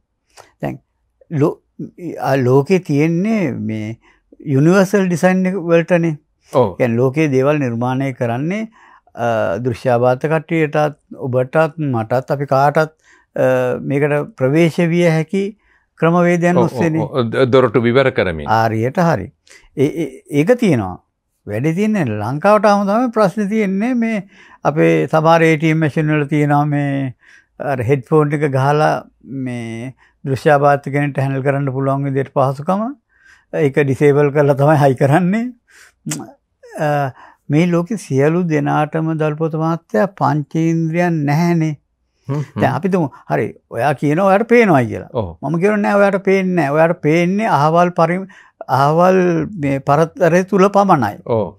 දැන් ලෝකේ තියෙන්නේ මේ යුනිවර්සල් ඩිසයින් වලටනේ ඕ ලෝකයේ දේවල් නිර්මාණය කරන්නේ දෘශ්‍යාබාත කට්ටියටත් ඔබටත් මටත් අපි කාටත් මේකට ප්‍රවේශ විය හැකි ක්‍රමවේදයන් ඔස්සේන දොරටු විවර කරමින් ආරියට හරි. ඒක තියෙනවා. වැඩි තියන්නේ ලංකාවට හමුදම ප්‍රශ්න තියෙන්නේ මේ අපේ සමාර ඒටම් මැසින්වල තියෙනවා මේ හෙඩ්ෆෝන් එක ගහලා මේ දෘශ්‍යාබාත කෙනට හැනල් කරන්න පුළුවන් විදිහට පහසුකම ඒක ඩිසේබල් කරලා තමයි හයි කරන්නේ මේ ලෝකෙ සියලු දෙනාටම දල්පොත මහත්තයා පංචේන්ද්‍රයන් නැහැනේ. දැන් අපි තුමු හරි ඔයා කියනවා ඔයාට පේනවායි කියලා. මම කියනවා නෑ ඔයාට පේන්නේ නෑ. ඔයාට පේන්නේ අහවල් පරි අහවල් මේ පරතරය තුල පමණයි. ඔව්.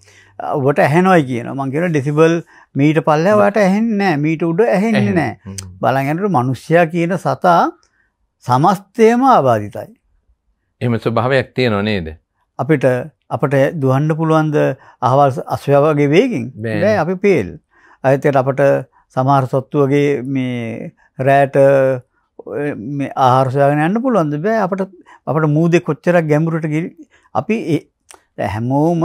ඔබට ඇහෙනවායි කියනවා. මම කියනවා ඩෙසිබල් මීට පල්ලෙහා ඔයාට ඇහෙන්නේ නෑ. මීට උඩ ඇහෙන්නේ නෑ. බලන් යනකොට මිනිස්සයා කියන සතා සමස්තයම ආබාධිතයි. එහෙම ස්වභාවයක් තියෙනව නේද? අපිට අපට දුවන්න පුළුවන්ද අහවල් අස්වයාවගේ වේගින් බෑ අපි පේල් ඇතයට අපට සමහර සොත්තුවගේ මේ රෑට ආහාරසයාගෙන යන්න පුළුවන්ද බෑ අපට අපට මූදෙ කොච්චරක් ගැඹුරට ගිල් අපි හැමෝම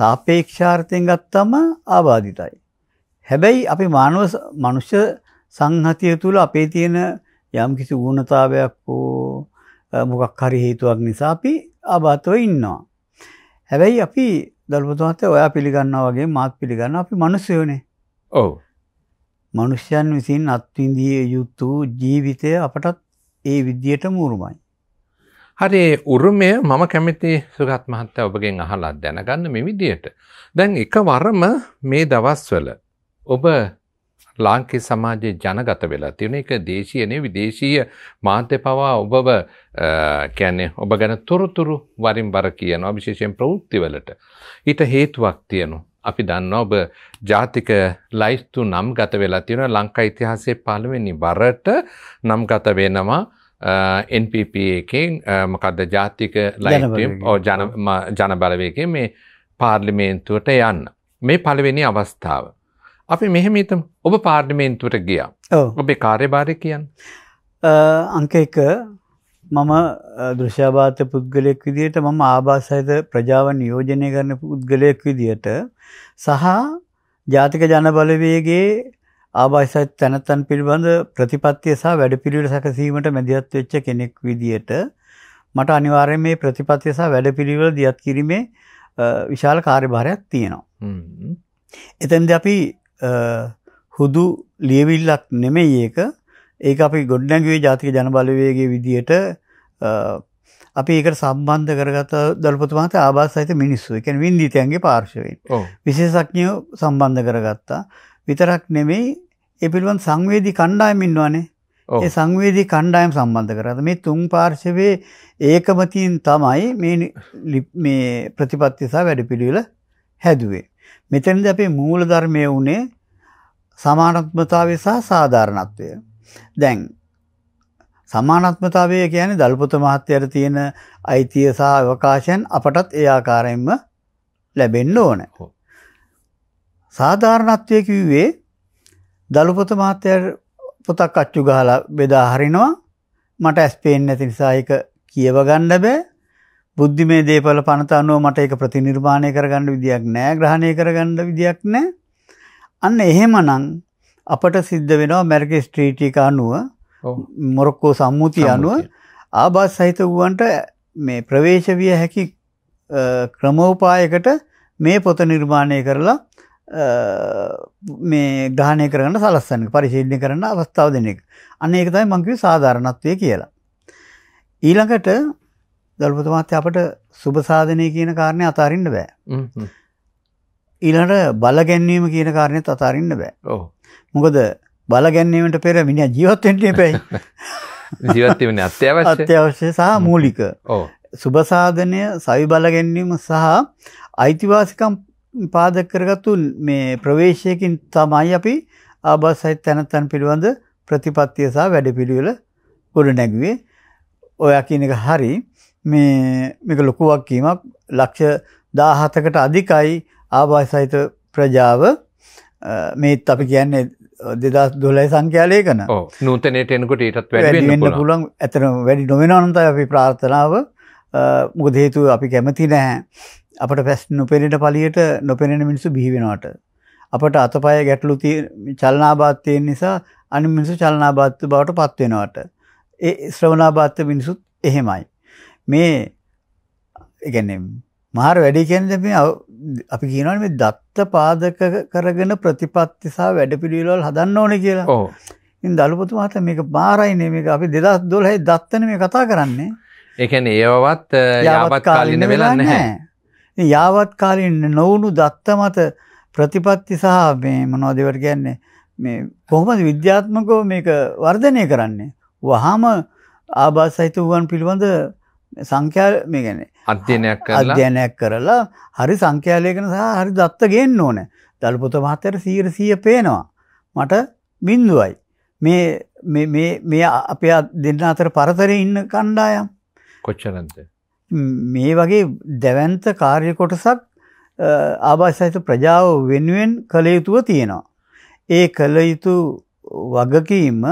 සාපේක්ෂාර්ථයෙන් ගත්තම ආබාධිතයි. හැබැයි අපි මානුව මනුෂ්‍ය සංහතිය තුළ අපේ තියෙන යම් කිසි ඌනතාවයක් වූ මොකක් හරි හේතුවක් නිසා අපි ආබාතව ඉන්නවා. හැබැයි අපි දල්පතුමත්තේ ඔයා පිළිගන්නා වගේ මාත් පිළිගන්න අපි මනුස්සයෝනේ. ඔව්. මනුෂ්‍යයන් විසින් අත්විඳිය යුතු ජීවිතය අපටත් ඒ විදියටම උරුමයි. හරි උරුමය මම කැමති සුගත් මහත්තයා ඔබගෙන් අහලා දැනගන්න මේ විදියට. දැන් එකවරම මේ දවස්වල ඔබ ලාංකේ සමාජයේ ජනගත වෙලා තියෙන එක දේශීයනේ විදේශීය මාධ්‍ය පවා ඔබව කියන්නේ ඔබ ගැන තොරතුරු වරින් වර කියනවා විශේෂයෙන් ප්‍රවෘත්තිවලට. ඊට හේතුවක් තියෙනවා. අපි දන්නවා ඔබ ජාතික ලයිස්තු නම් ගත වෙලා තියෙන ලංකා ඉතිහාසයේ පළවෙනි වරට නම් ගත වෙනවා NPP එකෙන් මොකද්ද ජාතික ලයිස්තුවේ ජන බලවේගයේ මේ පාර්ලිමේන්තුවට යන්න. මේ පළවෙනි අවස්ථාව. අපි මෙහෙමේතම ඔබ පාර්ඩිමේන්තුවට ගියා ඔබේ කාර්යභාරය කියන්න අංක එක මම දෘෂ්‍යාභාත පුද්ගලයෙක් විදියට මම ආභාසහිත ප්‍රජාව නියෝජනය කරන පුද්ගලයෙක් විදියට සහ ජාතික ජනබලවේගේ ආභාසහිත තැනත්තන් පිළිබඳ ප්‍රතිපත්තිය සහ වැඩපිළිවෙල සැකසීමට මැදිහත් වෙච්ච කෙනෙක් විදියට මට අනිවාර්යයෙන් මේ ප්‍රතිපත්තිය සහ වැඩපිළිවෙල දියත් කිරීමේ විශාල කාර්යභාරයක් තියෙනවා. එතෙන්ද අපි හුදු ලියවිල්ලක් නෙමෙයි ඒක. ඒක අපි ගොඩනැගුවේ ජාතික ජනබලවේගයේ විදියට අපි ඒකට සම්බන්ධ කරගත දල්පතු මහතා ආබාධ සහිත මිනිස්සු. ඒ කියන්නේ වින්දිතයන්ගේ පාර්ශවයෙන්. විශේෂඥයෝ සම්බන්ධ කරගත්තා. විතරක් නෙමෙයි ඒ පිළිබඳ සංවේදී කණ්ඩායම් ඉන්නවනේ. ඒ සංවේදී කණ්ඩායම් සම්බන්ධ කරගත. මේ තුන් පාර්ශවයේ ඒකමතින් තමයි මේ මේ ප්‍රතිපත්ති සහ වැඩපිළිවෙල හැදුවේ. මෙතනද අපේ මූල ධර්මය වුණේ සමානත්මතාවය සහ සාධාරණත්වය. දැන් සමානත්මතාවය කියන්නේ දල්පොත මහත්තයාට තියෙන අයිතිය සහ අවකාශයන් අපටත් ඒ ආකාරයෙන්ම ලැබෙන්න ඕන. සාධාරණත්වය කිව්වේ දල්පොත මහත්තයා පොතක් අච්චු ගහලා බෙදා හරිනවා මට ඇස් පේන්නේ නැති නිසා ඒක කියව ගන්න බෑ බුද්ධිමේ දේපල පනත අනුව මට ඒක ප්‍රතිනිර්මාණය කරගන්න විදියක් නෑ ග්‍රහණය කරගන්න විදියක් නෑ. අන්න එහෙමනම් අපට සිද්ධ වෙනවා මැරික ස්ට්‍රීටික අනුව මොරොක්කෝ සම්මුති අනුව ආබාස් සහිත වුවන්ට මේ ප්‍රවේශ විය හැකි ක්‍රමෝපායකට මේ පොත නිර්මාණය කරලා මේ ග්‍රහණය කරන්න සලස්සන්න පරිශීලනය කරන්න අවස්ථාව දෙන එක. අන්න ඒක තමයි මං කිව්වේ සාධාරණත්වය කියලා. ඊළඟට දල්පත මහත්තය අපට සුභ සාධනය කියන කාරණය අතාරන්න බෑ. ඊළට බල ගැන්වීම කියන කාරණයත් අතාරන්න බෑ. මොකද බල ගැන්වීමට පෙර මිනි ජීවත්තෙන්ටේ පැයි. <laughs> ජීවත්වන අත්‍යවශ්‍ය අත්‍යවශ්‍ය සහ මූලික සුභසාධනය සවි බල ගැන්වීම සහ අයිතිවාසිකම් පාදක කරගත්තු මේ ප්‍රවේශයකින් තමයි අපි ආබස් සහිත තැනත්තන් පිළිබඳ ප්‍රතිපත්තිය සහ වැඩ පිළිවෙල ගොඩ නැගුවේ ඔයා කියන එක හරි මේ මේක ලොකු වක්කීමක් ලක්ෂ 17කට අධිකයි ආවාසයිත ප්‍රජාව මේත් අපි කියන්නේ 2012 සංඛ්‍යා ලේඛන. ඔව්. නූතනයට එනකොට ඊටත් වැඩි වෙන්න පුළුවන්. පුළුවන්. ඇත්තටම වැඩි නොවෙනවා නම් තමයි අපි ප්‍රාර්ථනාව. මොකද හේතුව අපි කැමති නැහැ. අපට පැස් නොපෙනෙන පළියට නොපෙනෙන මිනිස්සු බිහි වෙනවට. අපට අතපය ගැටලු තියෙන චලනාබාධ තියෙන නිසා අනිත් මිනිස්සු චලනාබාධ බවට පත් වෙනවට. ඒ ශ්‍රවණාබාධ මිනිසුත් එහෙමයි. මේ එකන්නේ මාර වැඩි කියන්නේ මේ අපි කියනවනේ මේ දත්ත පාදක කරගෙන ප්‍රතිපත්ති සහ වැඩපිළිවෙළවල් හදන්න ඕනේ කියලා. ඔව්. ඉතින් දලුපතු මහත්තයා මේක මාරයිනේ මේක අපි 2012 දත්තනේ මේ කතා කරන්නේ. ඒ කියන්නේ ඒවවත් යාවත් කාලින වෙලා නැහැ. ඉතින් යාවත් කාලින නොවුණු දත්ත මත ප්‍රතිපත්ති සහ මේ මොනවද ඒවට කියන්නේ මේ කොහොමද විද්‍යාත්මකව මේක වර්ධනය කරන්නේ වහාම ආබාධ සහිත වුවන් පිළිබඳ සංඛ්‍යා මේ ගැන අධ්‍යනයක් අධ්‍යනයක් කරලා හරි සංඛ්‍යාලයකන සහ හරි දත්ත ගෙන්න්න ඕන දල්පොත මහත්තයට සීර සීය පේනවා මට බින්දුවයි මේ මේ අප දෙන්න අතර පරතර ඉන්න කණ්ඩායම් කොච්චරන්ත මේ වගේ දැවන්ත කාර්ය කොටසක් ආභාසහිත ප්‍රජාව වෙනුවෙන් කළ යුතුව තියෙනවා. ඒ කළ යුතු වගකීම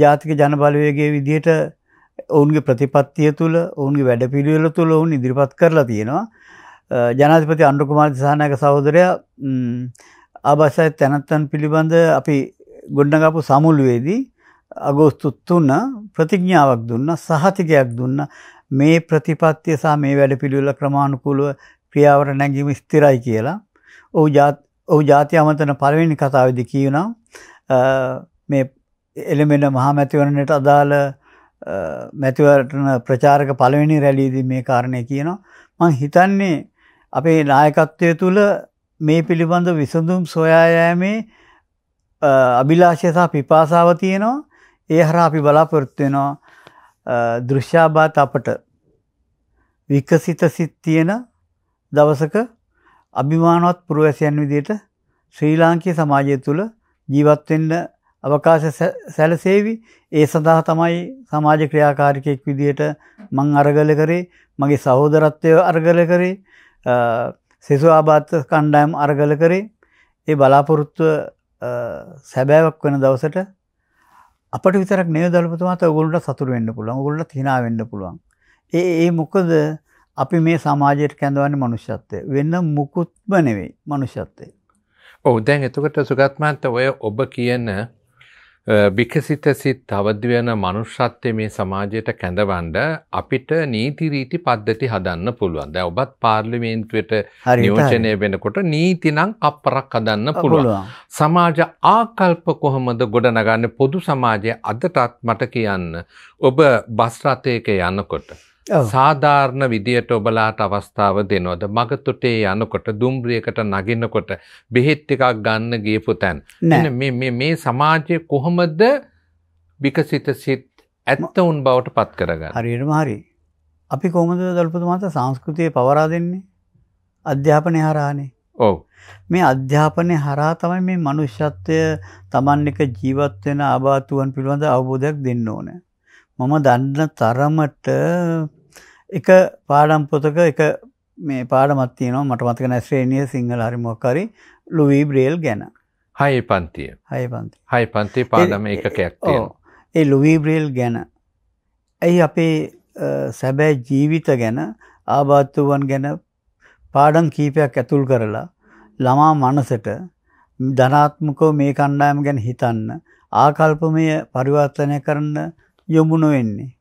ජාතික ජනබලවයගේ විදිහට ඔවුන්ගේ ප්‍රතිපත්තිය තුළ ඔවුන්ගේ වැඩපිළිවෙල තුළ ඔවුන් ඉදිරිපත් කරලා තියෙනවා ජනාධිපති අන්ඩුකුමාර දිසානායක සහෝදරයා ආභාෂය තැනත්තන් පිළිබඳ අපි ගොඩනගපු සමුළුවේදී අගෝස්තු තුන්න ප්‍රතිඥාවක් දුන්න සහතිකයක් දුන්න මේ ප්‍රතිපත්තිය සහ මේ වැඩපිළිවෙල ක්‍රමානුකූලව ක්‍රියාවට නැගීම ස්ථිරයි කියලා ඔහු ඔහු ජාති අමතන පළවෙනි කතාවේදී කියුණා මේ එළඹෙන මහා මැතිවරණයට අදාළ මැතිවරණ ප්‍රචාරක පළවෙනි රැලීදී මේ කාරණය කියනවා. මං හිතන්නේ අපේ නායකත්වය තුළ මේ පිළිබඳ විසඳුම් සොයා යෑමේ අභිලාෂය සහ පිපාසාව තියෙනවා. ඒ හරහා අපි බලාපොරොත්තු වෙනවා දෘශ්‍යාබාත අපට විකසිත සිත් තියෙන දවසක අභිමානවත් පුරවැසියන් විදිහට ශ්‍රී ලාංකීය සමාජය තුළ ජීවත් වෙන්න අවකාශ සැලසේවි ඒ සඳහා තමයි සමාජ ක්‍රියාකාරිකයෙක් විදියට මං අරගල කරේ මගේ සහෝදරත්වය අරගල කරේ සෙසු ආබාත කණ්ඩායම් අරගල කරේ ඒ බලාපොරොත්තුව සැබෑවක් වෙන දවසට අපට විතරක් නේ දල්පතුමාත ඔගොල්ට සතුර වෙන්න පුළුවන් ඔගොල්ට හිනා වෙන්න පුළුවන් ඒ ඒ මොකද අපි මේ සමාජයට කැඳවන්නේ මනුෂ්‍යත්වය වෙන්න මුකුත්ම නෙවෙයි මනුෂ්‍යත්වය ඔව් දැන් එතකොට සුගත්මන්ත ඔය ඔබ කියන විකසිත සිත් තවදි වෙන මනුෂ්‍යත්වය මේ සමාජයට කැඳවන්න අපිට නීති රීති පද්ධති හදන්න පුළුවන්. දැන් ඔබත් පාර්ලිමේන්තුවට නියෝජනය වෙනකොට නීති නම් අපරක් හදන්න පුළුවන්. සමාජ ආකල්ප කොහොමද ගොඩනගන්නේ පොදු සමාජයේ අදටත් මට කියන්න. ඔබ බස් රථයක යනකොට සාධාරණ විදියට ඔබලාට අවස්ථාව දෙනවද මගතොටේ යනකොට දුම්රියකට නගින්නකොට බෙහෙත් එකක් ගන්න ගියපු තැන් මේ සමාජය කොහොමද විකසිත සිත් ඇත්ත උන් බවට පත් කරගන්න හරියටම හරි අපි කොහොමද දල්පතු මත සංස්කෘතිය පවරා දෙන්නේ අධ්‍යාපනය හරහානේ ඔව් මේ අධ්‍යාපනය හරහා තමයි මේ මනුෂ්‍යත්වය Taman එක ජීවත් වෙන ආබාධුවන් පිළිබඳ අවබෝධයක් දෙන්න ඕනේ මම දන්න තරමට එක පාඩම් පොතක එක මේ පාඩමක් තියෙනවා මට මතක නැහැ ශ්‍රේණිය සිංහල හරි මොකක් හරි ලුවී බ්‍රේල් ගැන. හයේ පන්තිය. හයේ පන්තිය. හයේ පන්තිය පාඩම ඒකකයක් තියෙනවා. ඒ ලුවී බ්‍රේල් ගැන. ඇයි අපේ සැබෑ ජීවිත ගැන ආබාධතුවන් ගැන පාඩම් කීපයක් ඇතුල් කරලා ළමා මනසට ධනාත්මකව මේ කණ්ඩායම ගැන හිතන්න ආකල්පමය පරිවර්තනය කරන්න යොමුණ වෙන්නේ.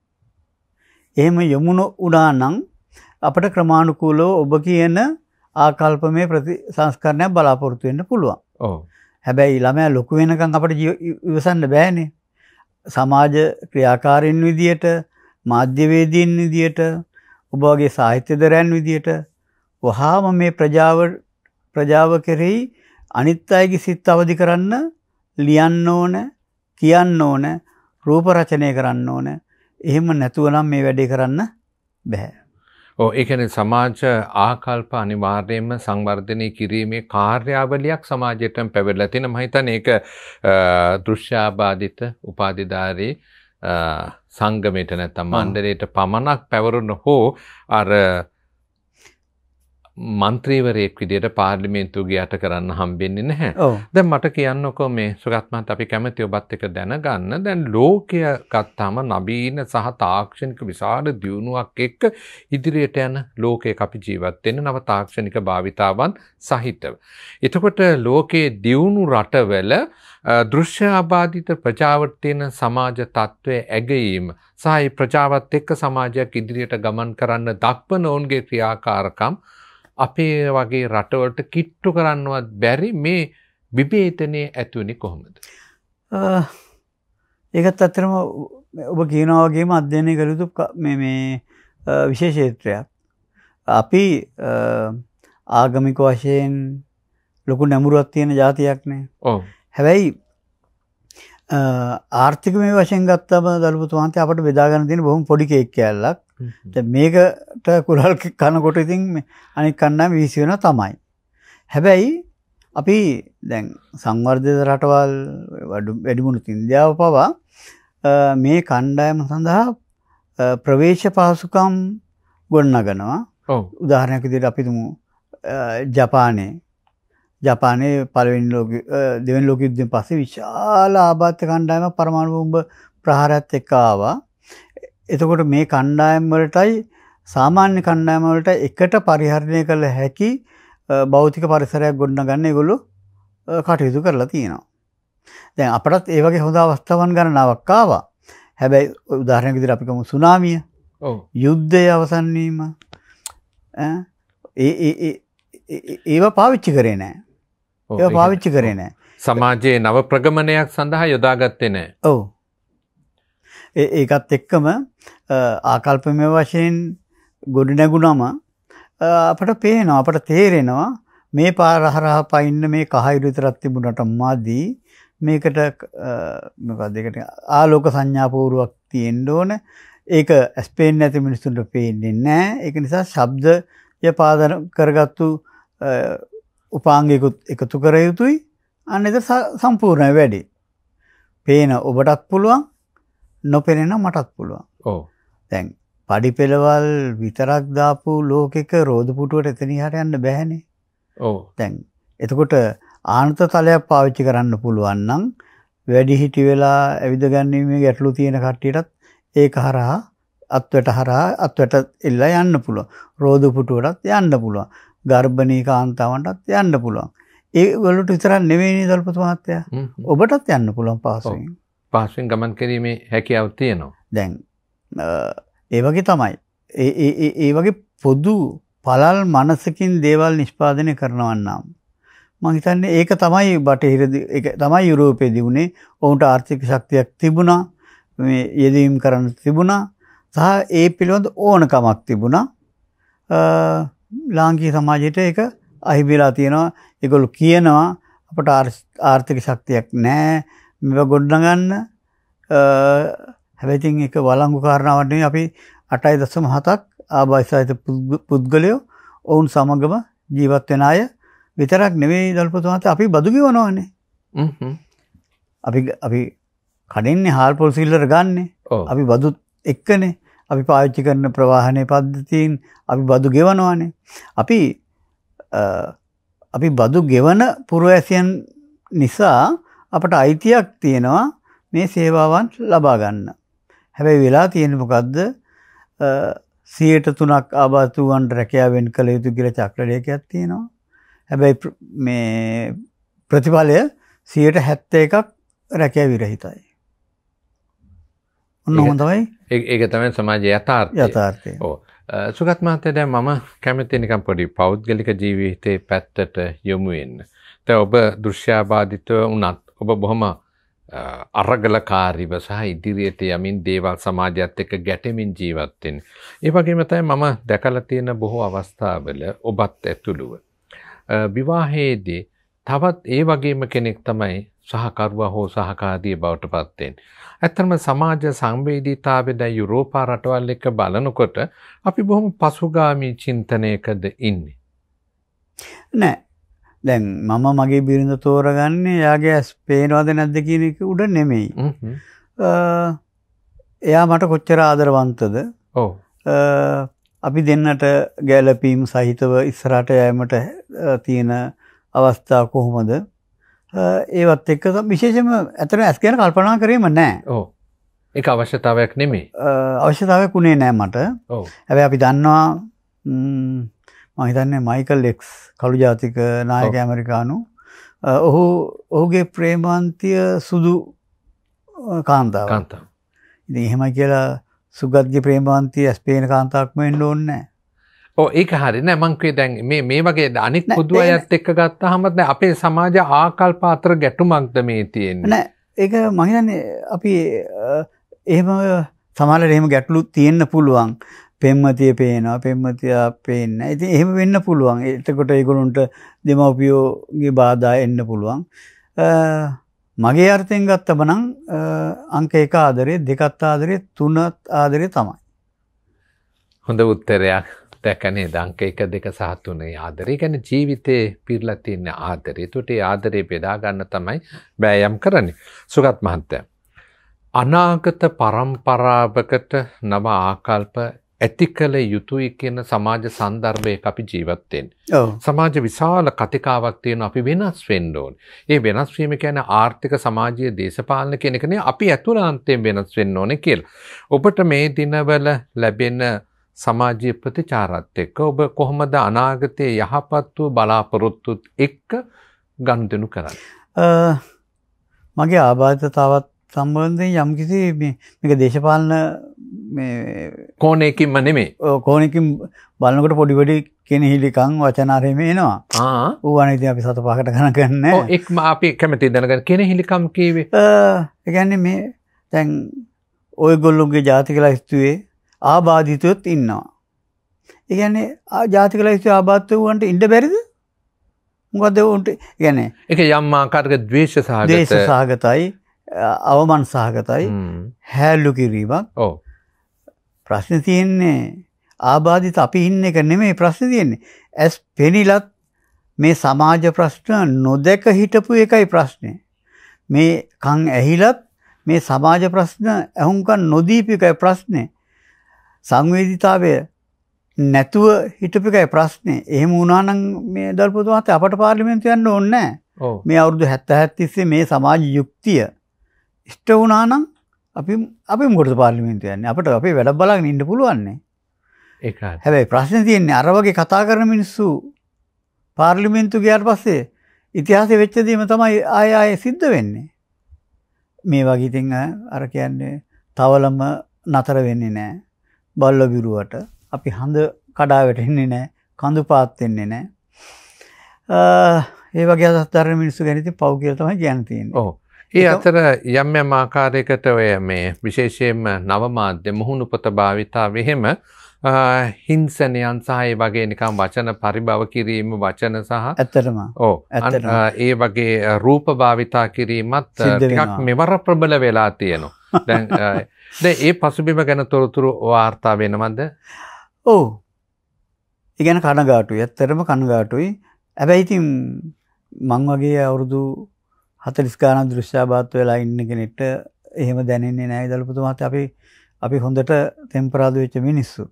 එහෙම යමුණු වුණා නම් අපට ක්‍රමානුකූලව ඔබ කියන ආකල්පමේ ප්‍රති සංස්කරණයක් බලාපොරොත්තු වෙන්න පුළුවන්. ඔව්. හැබැයි ළමයා ලොකු වෙනකන් අපිට ඉවසන්න බෑනේ. සමාජ ක්‍රියාකාරීන් විදියට, මාධ්‍යවේදීන් විදියට, ඔබ වගේ සාහිත්‍යදරයන් විදියට වහාම මේ ප්‍රජාව ප්‍රජාව කෙරෙහි අනිත් අයගේ සිත් අවදි කරන්න ලියන්න ඕන, කියන්න ඕන, රූප රචනය කරන්න ඕන, එහෙම නැතුවනම් මේ වැඩේ කරන්න බැහැ. ඕ ඒකන සමාජ ආකල්ප අනිවාර්යයෙන්ම සංවර්ධනය කිරීමේ කාර්යාවලියක් සමාජයට පැවැදලා තියෙන මම හිතන්නේ ඒක දෘශ්‍යාබාධිත උපාධිධාරී සංගමයට නැත්නම් මණ්ඩලයට පමණක් පැවරුණ හෝ අර මන්ත්‍රීවරයෙක් විදියට පාර්ලිමේන්තුවගේ යට කරන්න හම්බෙන්නේ නැහැ. දැන් මට කියන්නකෝ මේ සුගත්මත් අපි කැමති ඔබත් එක දැනගන්න. දැන් ලෝකය ගත්තාම නවීන සහ තාක්ෂණික විශාල දියුණුවක් එක්ක ඉදිරියට යන ලෝකයක අපි ජීවත් වෙන්නේ නව තාක්ෂණික භාවිතාවන් සහිතව. එතකොට ලෝකයේ දියුණු රටවල දෘශ්‍ය ආබාධිත ප්‍රජාවට තියෙන සමාජ තත්ත්වය ඇගීම සහ ප්‍රජාවත් එක්ක සමාජයක් ඉදිරියට ගමන් කරන්න දක්වන ඔවුන්ගේ ක්‍රියාකාරකම් අපේ වගේ රටවලට කිට්ටු කරන්නවත් බැරි මේ විභේතනය ඇතිවනි කොහොමද. ඒකත් අත්තරම ඔබ කියනවාගේම අධ්‍යයනය කළුතු මේ විශේෂේත්‍රයක්. අපි ආගමික වශයෙන් ලොකු නැමුරුවත් තියෙන ජාතියක්නේ හැබැයි ආර්ථික මේ වශයෙන් ගත්තම දළපුතුවන්තේ අපට බෙදාගන්න තින බොහම පොඩි කේක් කැල්ලක් දැන් මේකට කුරල් කනකොට ඉතින් අනික කන්නම් වීසි වෙනවා තමයි. හැබැයි අපි දැන් සංවර්ධිත රටවල් වැඩිමුණු ඉන්දියාව පවා මේ කණ්ඩායම සඳහා ප්‍රවේශ පහසුකම් ගොඩනගනවා. උදාහරණයක් විදිහට අපි තුමු ජපානයේ ජපානයේ පළවෙනි ලෝක දෙවෙනි ලෝක යුද්ධයෙන් පස්සේ විශාල ආබාධ කණ්ඩායමක් පරමාණු බෝම්බ ප්‍රහාරයත් එක්ක ආවා. එතකොට මේ කණ්ඩායම් වලටයි සාමාන්‍ය කණ්ඩායම් වලට එකට පරිහරණය කළ හැකි භෞතික පරිසරයක් ගොඩනගන්න ඒගොල්ලෝ කටයුතු කරලා තියෙනවා. දැන් අපටත් ඒ වගේ හොඳ අවස්ථාවන් ගණනාවක් ආවා. හැබැයි උදාහරණයක් විදිහට අපි ගමු සුනාමිය. ඔව්. යුද්ධය අවසන් වීම. ඒ ඒ ඒ ඒවා පාවිච්චි කරේ නැහැ. ඒවා පාවිච්චි කරේ නැහැ. සමාජයේ නව ප්‍රගමනයක් සඳහා යොදාගත්තේ නැහැ. ඔව්. ඒකත් එක්කම ආකල්පමය වශයෙන් ගොඩ නැගුණම අපට පේනවා අපට තේරෙනවා මේ පාර හරහා පයින්න මේ කහ ඉරිතරක් තිබුණට මදි මේකට මොකක්ද ඒකට ආලෝක සංඥා පෝරුවක් තියෙන්න ඕන ඒක ඇස් පේන්නේ නැති මිනිස්සුන්ට පේන්නේ නැහැ ඒක නිසා ශබ්දය පාදන කරගත්තු උපාංගිකුත් එකතු කර යුතුයි අන්න ඒක සම්පූර්ණයි වැඩි පේන ඔබටත් පුළුවන් නොපෙනෙන මටත් පුළුවන් ඔව්. දැන් පඩිපෙළවල් විතරක් දාපු ලෝකෙක රෝද පුටුවට එතන ඉහට යන්න බෑනේ. ඔව්. දැන් එතකොට ආනත තලයක් පාවිච්චි කරන්න පුළුවන් නම් වැඩිහිටි වෙලා ඇවිද ගැනීමේ ගැටලු තියෙන කට්ටියටත් ඒක හරහා අත්වැට හරහා අත්වැට එල්ලා යන්න පුළුවන්. රෝද පුටුවටත් යන්න පුළුවන්. ගර්භණී කාන්තාවන්ටත් යන්න පුළුවන්. ඒ වලට විතරක් නෙවෙයි දල්පතු මහත්තයා. ඔබටත් යන්න පුළුවන් පාසුවෙන්. පාසුවෙන් ගමන් කිරීමේ හැකියාව තියෙනවා. දැන් ඒ වගේ තමයි. ඒ වගේ පොදු පළල් මනසකින් දේවල් නිෂ්පාදනය කරනවන්නම්. මං හිතන්නේ ඒක තමයි බටහිර ඒක තමයි යුරෝපයේදී උනේ. ඔවුන්ට ආර්ථික ශක්තියක් තිබුණා. මේ යෙදීම් කරන්න තිබුණා. සහ ඒ පිළිබඳ ඕනකමක් තිබුණා. ලාංකීය සමාජයට ඒක අහිමිලා තියෙනවා. ඒගොල්ලෝ කියනවා අපට ආර්ථික ශක්තියක් නැහැ. මේව ගොඩනගන්න හැබැයි ඉතින් ඒක වළංගු කාරණාවක් නෙවෙයි අපි 8.7ක් ආභාෂිත පුද්ගලයෝ ඔවුන් සමගම ජීවත් වෙන අය විතරක් නෙවෙයි දල්පතු මහත්තයා අපි බදු ගෙවනවානේ. හ්ම් අපි අපි කඩින්නේ හාල්පොල් සිල්ලර ගන්නෙ. අපි බදු එක්කනේ. අපි පාවිච්චි කරන ප්‍රවාහනයේ පද්ධතීන් අපි බදු ගෙවනවානේ. අපි අපි බදු ගෙවන පුරවැසියන් නිසා අපට අයිතියක් තියෙනවා මේ සේවාවන් ලබා ගන්න. හැබැයි වෙලා තියෙන මොකද්ද? සියයට තුනක් ආබාධුවන් රැකියාවෙන් කළ යුතු කියලා චක්‍රලේඛයක් තියෙනවා. හැබැයි මේ ප්‍රතිඵලය සියයට හැත්ත එකක් රැකෑ විරහිතයි. ඔන්න හොම තමයි ඒක තමයි සමාජ යථාර්ථය යථාර්ථය ඕ සුගත් මහත්තයා දැන් මම කැමති නිකන් පොඩි පෞද්ගලික ජීවිතේ පැත්තට යොමු වෙන්න. දැන් ඔබ දෘශ්‍යාබාධිතව වුණත් ඔබ බොහොම අරගලකාරීව සහ ඉදිරියට යමින් දේවල් සමාජයත් එක්ක ගැටෙමින් ජීවත් වෙන්නේ. ඒ වගේම තමයි මම දැකලා තියෙන බොහෝ අවස්ථාවල ඔබත් ඇතුළුව. විවාහයේදී තවත් ඒ වගේම කෙනෙක් තමයි සහකරුවා හෝ සහකාරිය බවට පත් වෙන්නේ. ඇත්තම සමාජ සංවේදීතාවය දැන් යුරෝපා රටවල් එක්ක බලනකොට අපි බොහොම පසුගාමී චින්තනයකද ඉන්නේ. නෑ දැන් මම මගේ බිරිඳ තෝරගන්නේ යාගේ ඇස් පේනවද නැද්ද කියන එක උඩ නෙමෙයි. එයා මට කොච්චර ආදරවන්තද? ඔව්. අපි දෙන්නට ගැළපීම් සහිතව ඉස්සරහට යෑමට තියෙන අවස්ථා කොහොමද? ඒවත් එක්ක විශේෂයෙන්ම ඇත්තටම ඇස් ගැන කල්පනා කරේම නැහැ. ඔව්. ඒක අවශ්‍යතාවයක් නෙමෙයි. අවශ්‍යතාවයක් උනේ නැහැ මට. ඔව්. හැබැයි අපි දන්නවා මහිතන්නේ මයිකල් එක්ස් කළු ජාතික නායක ඇමරිකානු ඔහු ඔහුගේ ප්‍රේමාන්තිය සුදු කාන්තාව කාන්තාව ඉති එහෙම කියලා සුගත්ගේ ප්‍රේමාන්තිය ඇස්පේන කාන්තාවක්ම එන්න ඕන්නෑ ඒක හරි නෑ මංකේ දැන් මේ මේ වගේ අනිත් පුදුව අයත් එක්ක ගත්තා හමත් අපේ සමාජ ආකල්පාතර ගැටුමක්ද මේ තියෙන්නේ නෑ ඒක මහිතන්නේ අපි එහෙම සමාලට එහෙම ගැටලු තියෙන්න පුළුවන් පෙම්මතිය පේනවා පෙම්මතියා පේන්නේ ඉතින් එහෙම වෙන්න පුළුවන් එතකොට ඒගොල්ලන්ට දෙමව්පියෝගේ බාධා එන්න පුළුවන් මගේ අර්ථයෙන් ගත්තම නම් අංක 1 ආදරේ දෙකත් ආදරේ තුනත් ආදරේ තමයි හොඳ උත්තරයක් දැක නේද අංක 1 2 සහ 3 ආදරේ කියන්නේ ජීවිතේ පිරලා තියෙන ආදරේ. ඒකට ඒ ආදරේ බෙදා ගන්න තමයි බෑයම් කරන්නේ. සුගත් මහත්තයා අනාගත පරම්පරාවකට නව ආකල්ප ඇති කළ යුතුයි කියන සමාජ සන්දර්භයක අපි ජීවත්වෙන්. සමාජ විශාල කතිකාවක් තියෙන අපි වෙනස් වෙන්න ඕන. ඒ වෙනස් වීම කියන්නේ ආර්ථික සමාජීය දේශපාලන කියන එකනේ අපි ඇතුළාන්තයෙන් වෙනස් වෙන්න ඕනේ කියලා. ඔබට මේ දිනවල ලැබෙන සමාජීය ප්‍රතිචාරات එක්ක ඔබ කොහොමද අනාගතයේ යහපත් වූ බලාපොරොත්තුත් එක්ක ගනුදෙනු කරන්නේ? මගේ ආබාධතාවත් සම්බන්ධයෙන් යම්කිසි මේක දේශපාලන කෝනයකින්ම නෙමේ කෝනකින් බලන්නකට පොඩිවැඩි කෙනෙහිලිකං වචනාරයමේ නවා ඌවනති අපි සත පහකට ගන කරන්න එක්ම අපි කැමති දැනගන්න කෙනෙහිලිකම් කීවේ එකන්නේ මේ තැන් ඔය ගොල්ලුන්ගේ ජාති කලා ස්තුවේ ආබාධිතයොත් ඉන්නවා. ඒගැන්නේ ජාති කලා ස්තුව ආබාත්ව වුවන්ට ඉඩ බැරිද මොකද උන්ට ගැන එක යම්මාකාරක දවේශ සහ දේශ සහගතයි අවමන් සහගතයි හැල්ලු කිරීමක් ඕ ප්‍රශ්නේ තියෙන්නේ ආබාධිත අපි ඉන්න එක නෙමෙයි ප්‍රශ්නේ තියෙන්නේ. ඇස් පෙනිලත් මේ සමාජ ප්‍රශ්න නොදැක හිටපු එකයි ප්‍රශ්නේ. මේ කන් ඇහිලත් මේ සමාජ ප්‍රශ්න ඇහුම්කන් නොදීපු එකයි ප්‍රශ්නේ. සංවේදීතාවය නැතුව හිටපු එකයි ප්‍රශ්නේ. එහෙම වුණා නම් මේ දල්පොතු මහත්තයා අපට පාර්ලිමේන්තුව යන්න ඕනේ නැහැ. මේ අවුරුදු 70 70 මේ සමාජ යුක්තිය ඉෂ්ට වුණා නම් අපි අපි මොකට පාලිමින්තුයන්නේ අපට අපේ වැඩක් බලාගෙන ඉන්න පුළුවන්නේ ඒ හැබැයි ප්‍රශ්න තියෙන්නේ අර වගේ කතා කරන මිනිස්සු පාර්ලිමේන්තු ගියාට පස්සේ ඉතිහාසෙ වෙච්ච දේම තමයි ආය ආය සිද්ධ වෙන්නේ මේ වගේ ඉතින් අර කියන්නේ තවලම නතර වෙන්නේ නැහැ බල්ල බිරුවට අපි හඳ කඩා වැටෙන්නේ නැහැ කඳු පාත් වෙන්නේ නැහැ ඒ වගේ අසත්තරන මිනිස්සු ගැන ඉතින් පව් කියලා තමයි කියන්න තියෙන්නේ ඔව් ඒ අතර යම් යම් ආකාරයකට ඔය මේ විශේෂයෙන්ම නවමාධ්‍ය මුහුණුපත භාවිතා වෙහෙම හිංසනයන් සහ ඒ වගේ නිකම් වචන පරිභව කිරීම වචන සහ ඇත්තටම ඕ ඒ වගේ රූප භාවිතා කිරීමත් ටිකක් මෙවර ප්‍රබල වෙලා තියෙනවා දැන් <laughs> දැන් ඒ පසුබිම ගැන තොරතුරු වාර්තා වෙනවද ඔව් ඉගෙන කනගාටුයි ඇත්තටම කනගාටුයි හැබැයි ඉතින් මං වගේ අවුරුදු 40 ගානක් දෘශ්‍යාබාධ වෙලා ඉන්න කෙනෙක්ට එහෙම දැනෙන්නේ නැහැ දලපතු මහත්තයා අපි අපි හොඳට තෙම්පරාදු වෙච්ච මිනිස්සු.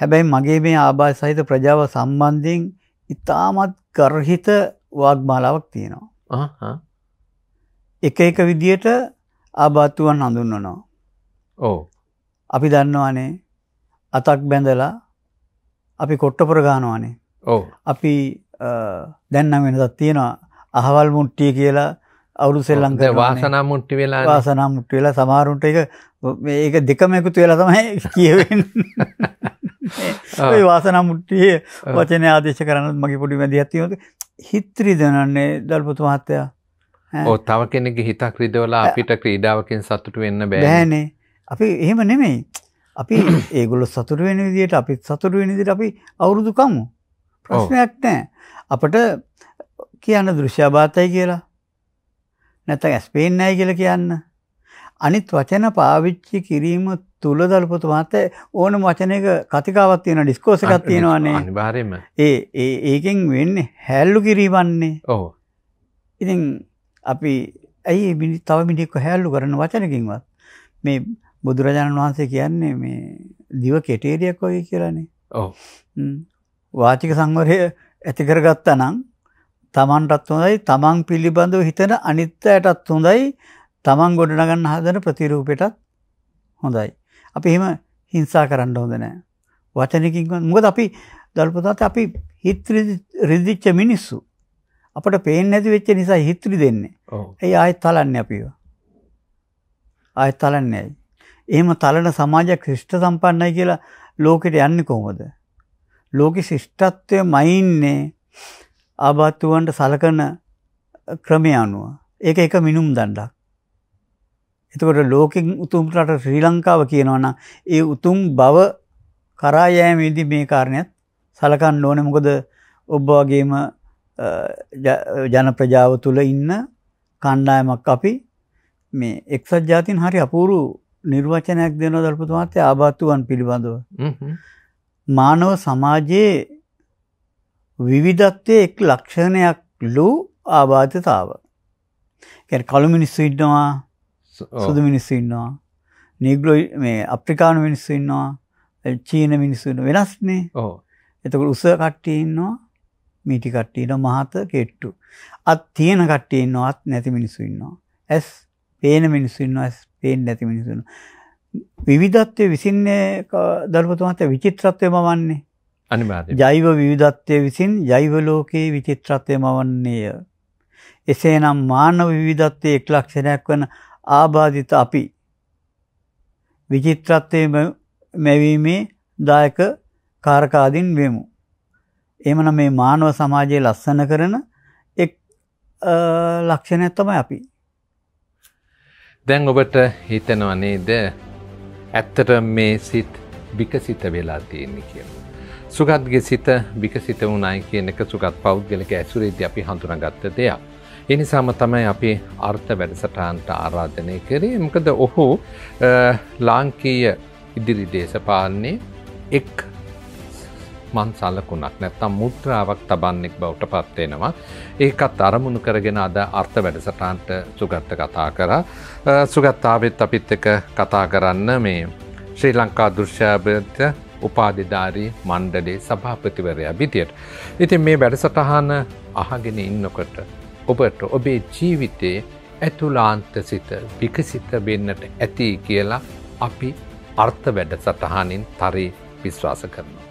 හැබැයි මගේ මේ ආබාධ සහිත ප්‍රජාව සම්බන්ධයෙන් ඉතාමත් ගර්හිත වාග්මාලාවක් තියෙනවා. අහහ. එක එක විදියට ආබාධුවන් හඳුන්වනවා. ඔව්. අපි දන්නවානේ අතක් බැඳලා අපි කොට්ටපොර ගන්නවානේ. ඔව්. අපි දැන් නම් වෙනසක් තියෙනවා. අහවල් මුට්ටිය කියලා අවුරු සෙල්ලංක වාසනා මුට්ටි වෙලා වාසනා මුට්ටි වෙලා සමහරුන්ට ඒක ඒක දෙකම එකතු වෙලා තමයි <laughs> කියවෙන්නේ. ඔය වාසනා මුට්ටියේ වචනේ ආදේශ කරනත් මගේ පොඩි වැදියක් තියෙනවා. හිත රිදනන්නේ දල්පතු මහත්තයා. ඔව් තව කෙනෙක්ගේ හිතක් රිදවලා අපිට ක්‍රීඩාවකින් සතුටු වෙන්න බෑ. බෑනේ. අපි එහෙම නෙමෙයි. අපි <coughs> ඒගොල්ලෝ සතුටු වෙන විදිහට අපිත් සතුටු වෙන විදිහට අපි අවුරුදු කමු. ප්‍රශ්නයක් නැහැ. අපිට කියන්න දෘශ්‍යබාතයි කියලා නැත්නම් ඇස් පේන්නේ නැහැ කියලා කියන්න. අනිත් වචන පාවිච්චි කිරීම තුල දල්පොත මත ඕනම වචනයක කතිකාවක් තියෙනවා ඩිස්කෝස් එකක් තියෙනවානේ. අනිවාර්යයෙන්ම. ඒ ඒ ඒකෙන් වෙන්නේ හැල්ලු කිරීමන්නේ. ඔව්. ඉතින් අපි ඇයි මේ තව මිනිහෙක්ව හැල්ලු කරන වචනකින්වත් මේ බුදුරජාණන් වහන්සේ කියන්නේ මේ දිව කෙටේරියක් වගේ කියලානේ. ඔව්. වාචික සංවරය ඇති කරගත්තා නම් තමන්ටත් හොඳයි තමන් පිළිබඳව හිතන අනිත්‍යයටත් හොඳයි තමන් ගොඩනගන්න හදන ප්‍රතිරූපයටත් හොඳයි. අපි එහෙම හිංසා කරන්න හොඳ නෑ. වචනකින් මොකද අපි දල්පතාත් අපි හිත රිදිච්ච මිනිස්සු. අපට පේන්නේ නැති වෙච්ච නිසා හිත රිදෙන්නේ. ඒ ආයෙත් තලන්නේ අපිව. ආයෙත් තලන්නේ ඇයි? එහෙම තලන සමාජය ශිෂ්ට සම්පන්නයි කියලා ලෝකෙට යන්නේ කොහොමද? ලෝකෙ ශිෂ්ටත්වයමයි ඉන්නේ. ආබාධතුවන්ට සලකන ක්‍රමය අනුව. ඒක එක මිනුම් දණ්ඩක්. එතකොට ලෝකෙන් උතුම් රට ශ්‍රී ලංකාව කියනවා නම් ඒ උතුම් බව කරා යෑමේදී මේ කාරණයක් සලකන්න ඕනේ. මොකද ඔබ වගේම ජන ප්‍රජාව තුල ඉන්න කණ්ඩායමක් අපි මේ එක්සත් ජාතින් හරි අපූරු නිර්වචනයක් දෙනවා දල්පතු මහත්තයා ආබාධතුවන් පිළිබඳව. මානව සමාජයේ විවිධත්වය එක් ලක්ෂණයක් ලූ ආබාධතාව. කැ කළු මිනිස්සු ඉන්නවා සුදු මිනිස්සු ඉන්නවා නිගලෝ මේ අප්‍රිකානු මිනිස්සු ඉන්නවා චීන මිනිස්සු ඉන්න වෙනස්නේ එතකට උස කට්ටිය ඉන්නවා මීටි කට්ටියට මහත කෙට්ටු අත් තියෙන කට්ටිය ඉන්නවා අත් නැති මිනිස්සු ඉන්නවා ඇස් පේන මිනිස්සු ඉන්නවා ඇස් පේන නැති මිනිස්සු ඉන්නවා විවිධත්වය විසින්නේ දරුපතුමත් විචිත්‍රත්වය මවන්නේ අනිවාර්යයෙන්. ජෛව විවිධත්වය විසින් ජෛව ලෝකයේ විචිත්‍රත්වය මවන්නේය. එසේනම් මානව විවිධත්වයේ එක් ලක්ෂණයක් වන ආබාධිත අපි විචිත්‍රත්වයේ මැවීමේ දායක කාරකාදීන් වෙමු. එමන මේ මානව සමාජයේ ලස්සන කරන එක් ලක්ෂණයක් තමයි අපි. දැන් ඔබට හිතනව නේද ඇත්තට මේ සිත් විකසිත වෙලා තියෙන්නේ කියලා. සුගත්ගේ සිත විකසිත වුණයි කියන එක සුගත් පෞද්ගලක ඇසුරේද අපි හඳුනගත්ත දෙයක්. එනිසාම තමයි අපි අර්ථ වැඩසටාන්ට ආරාධනය කරේ මකද ඔහු ලාංකීය ඉදිරි දේශපාලනේ එක් මන් සලකුණක් නැත්තම් මුද්‍රාවක් තබන්නෙක් බවට පත්වෙනවා. ඒකත් අරමුණු කරගෙන අද අර්ථ වැඩසටාන්ට සුගත්ත කතා කර. සුගත්තාවෙත් අපිත් එක කතා කරන්න මේ ශ්‍රී ලංකා දෘෂ්‍යාභත්‍ය උපාධිධාරී මණ්ඩලේ සභාපතිවරයා විදියට. ඉතින් මේ වැඩසටහන අහගෙන ඉන්නකොට ඔබට ඔබේ ජීවිතයේ ඇතුලාන්ත සිත විකසිත වෙන්නට ඇති කියලා අපි අර්ථ වැඩ සටහනින් තරී විශ්වාස කරනවා.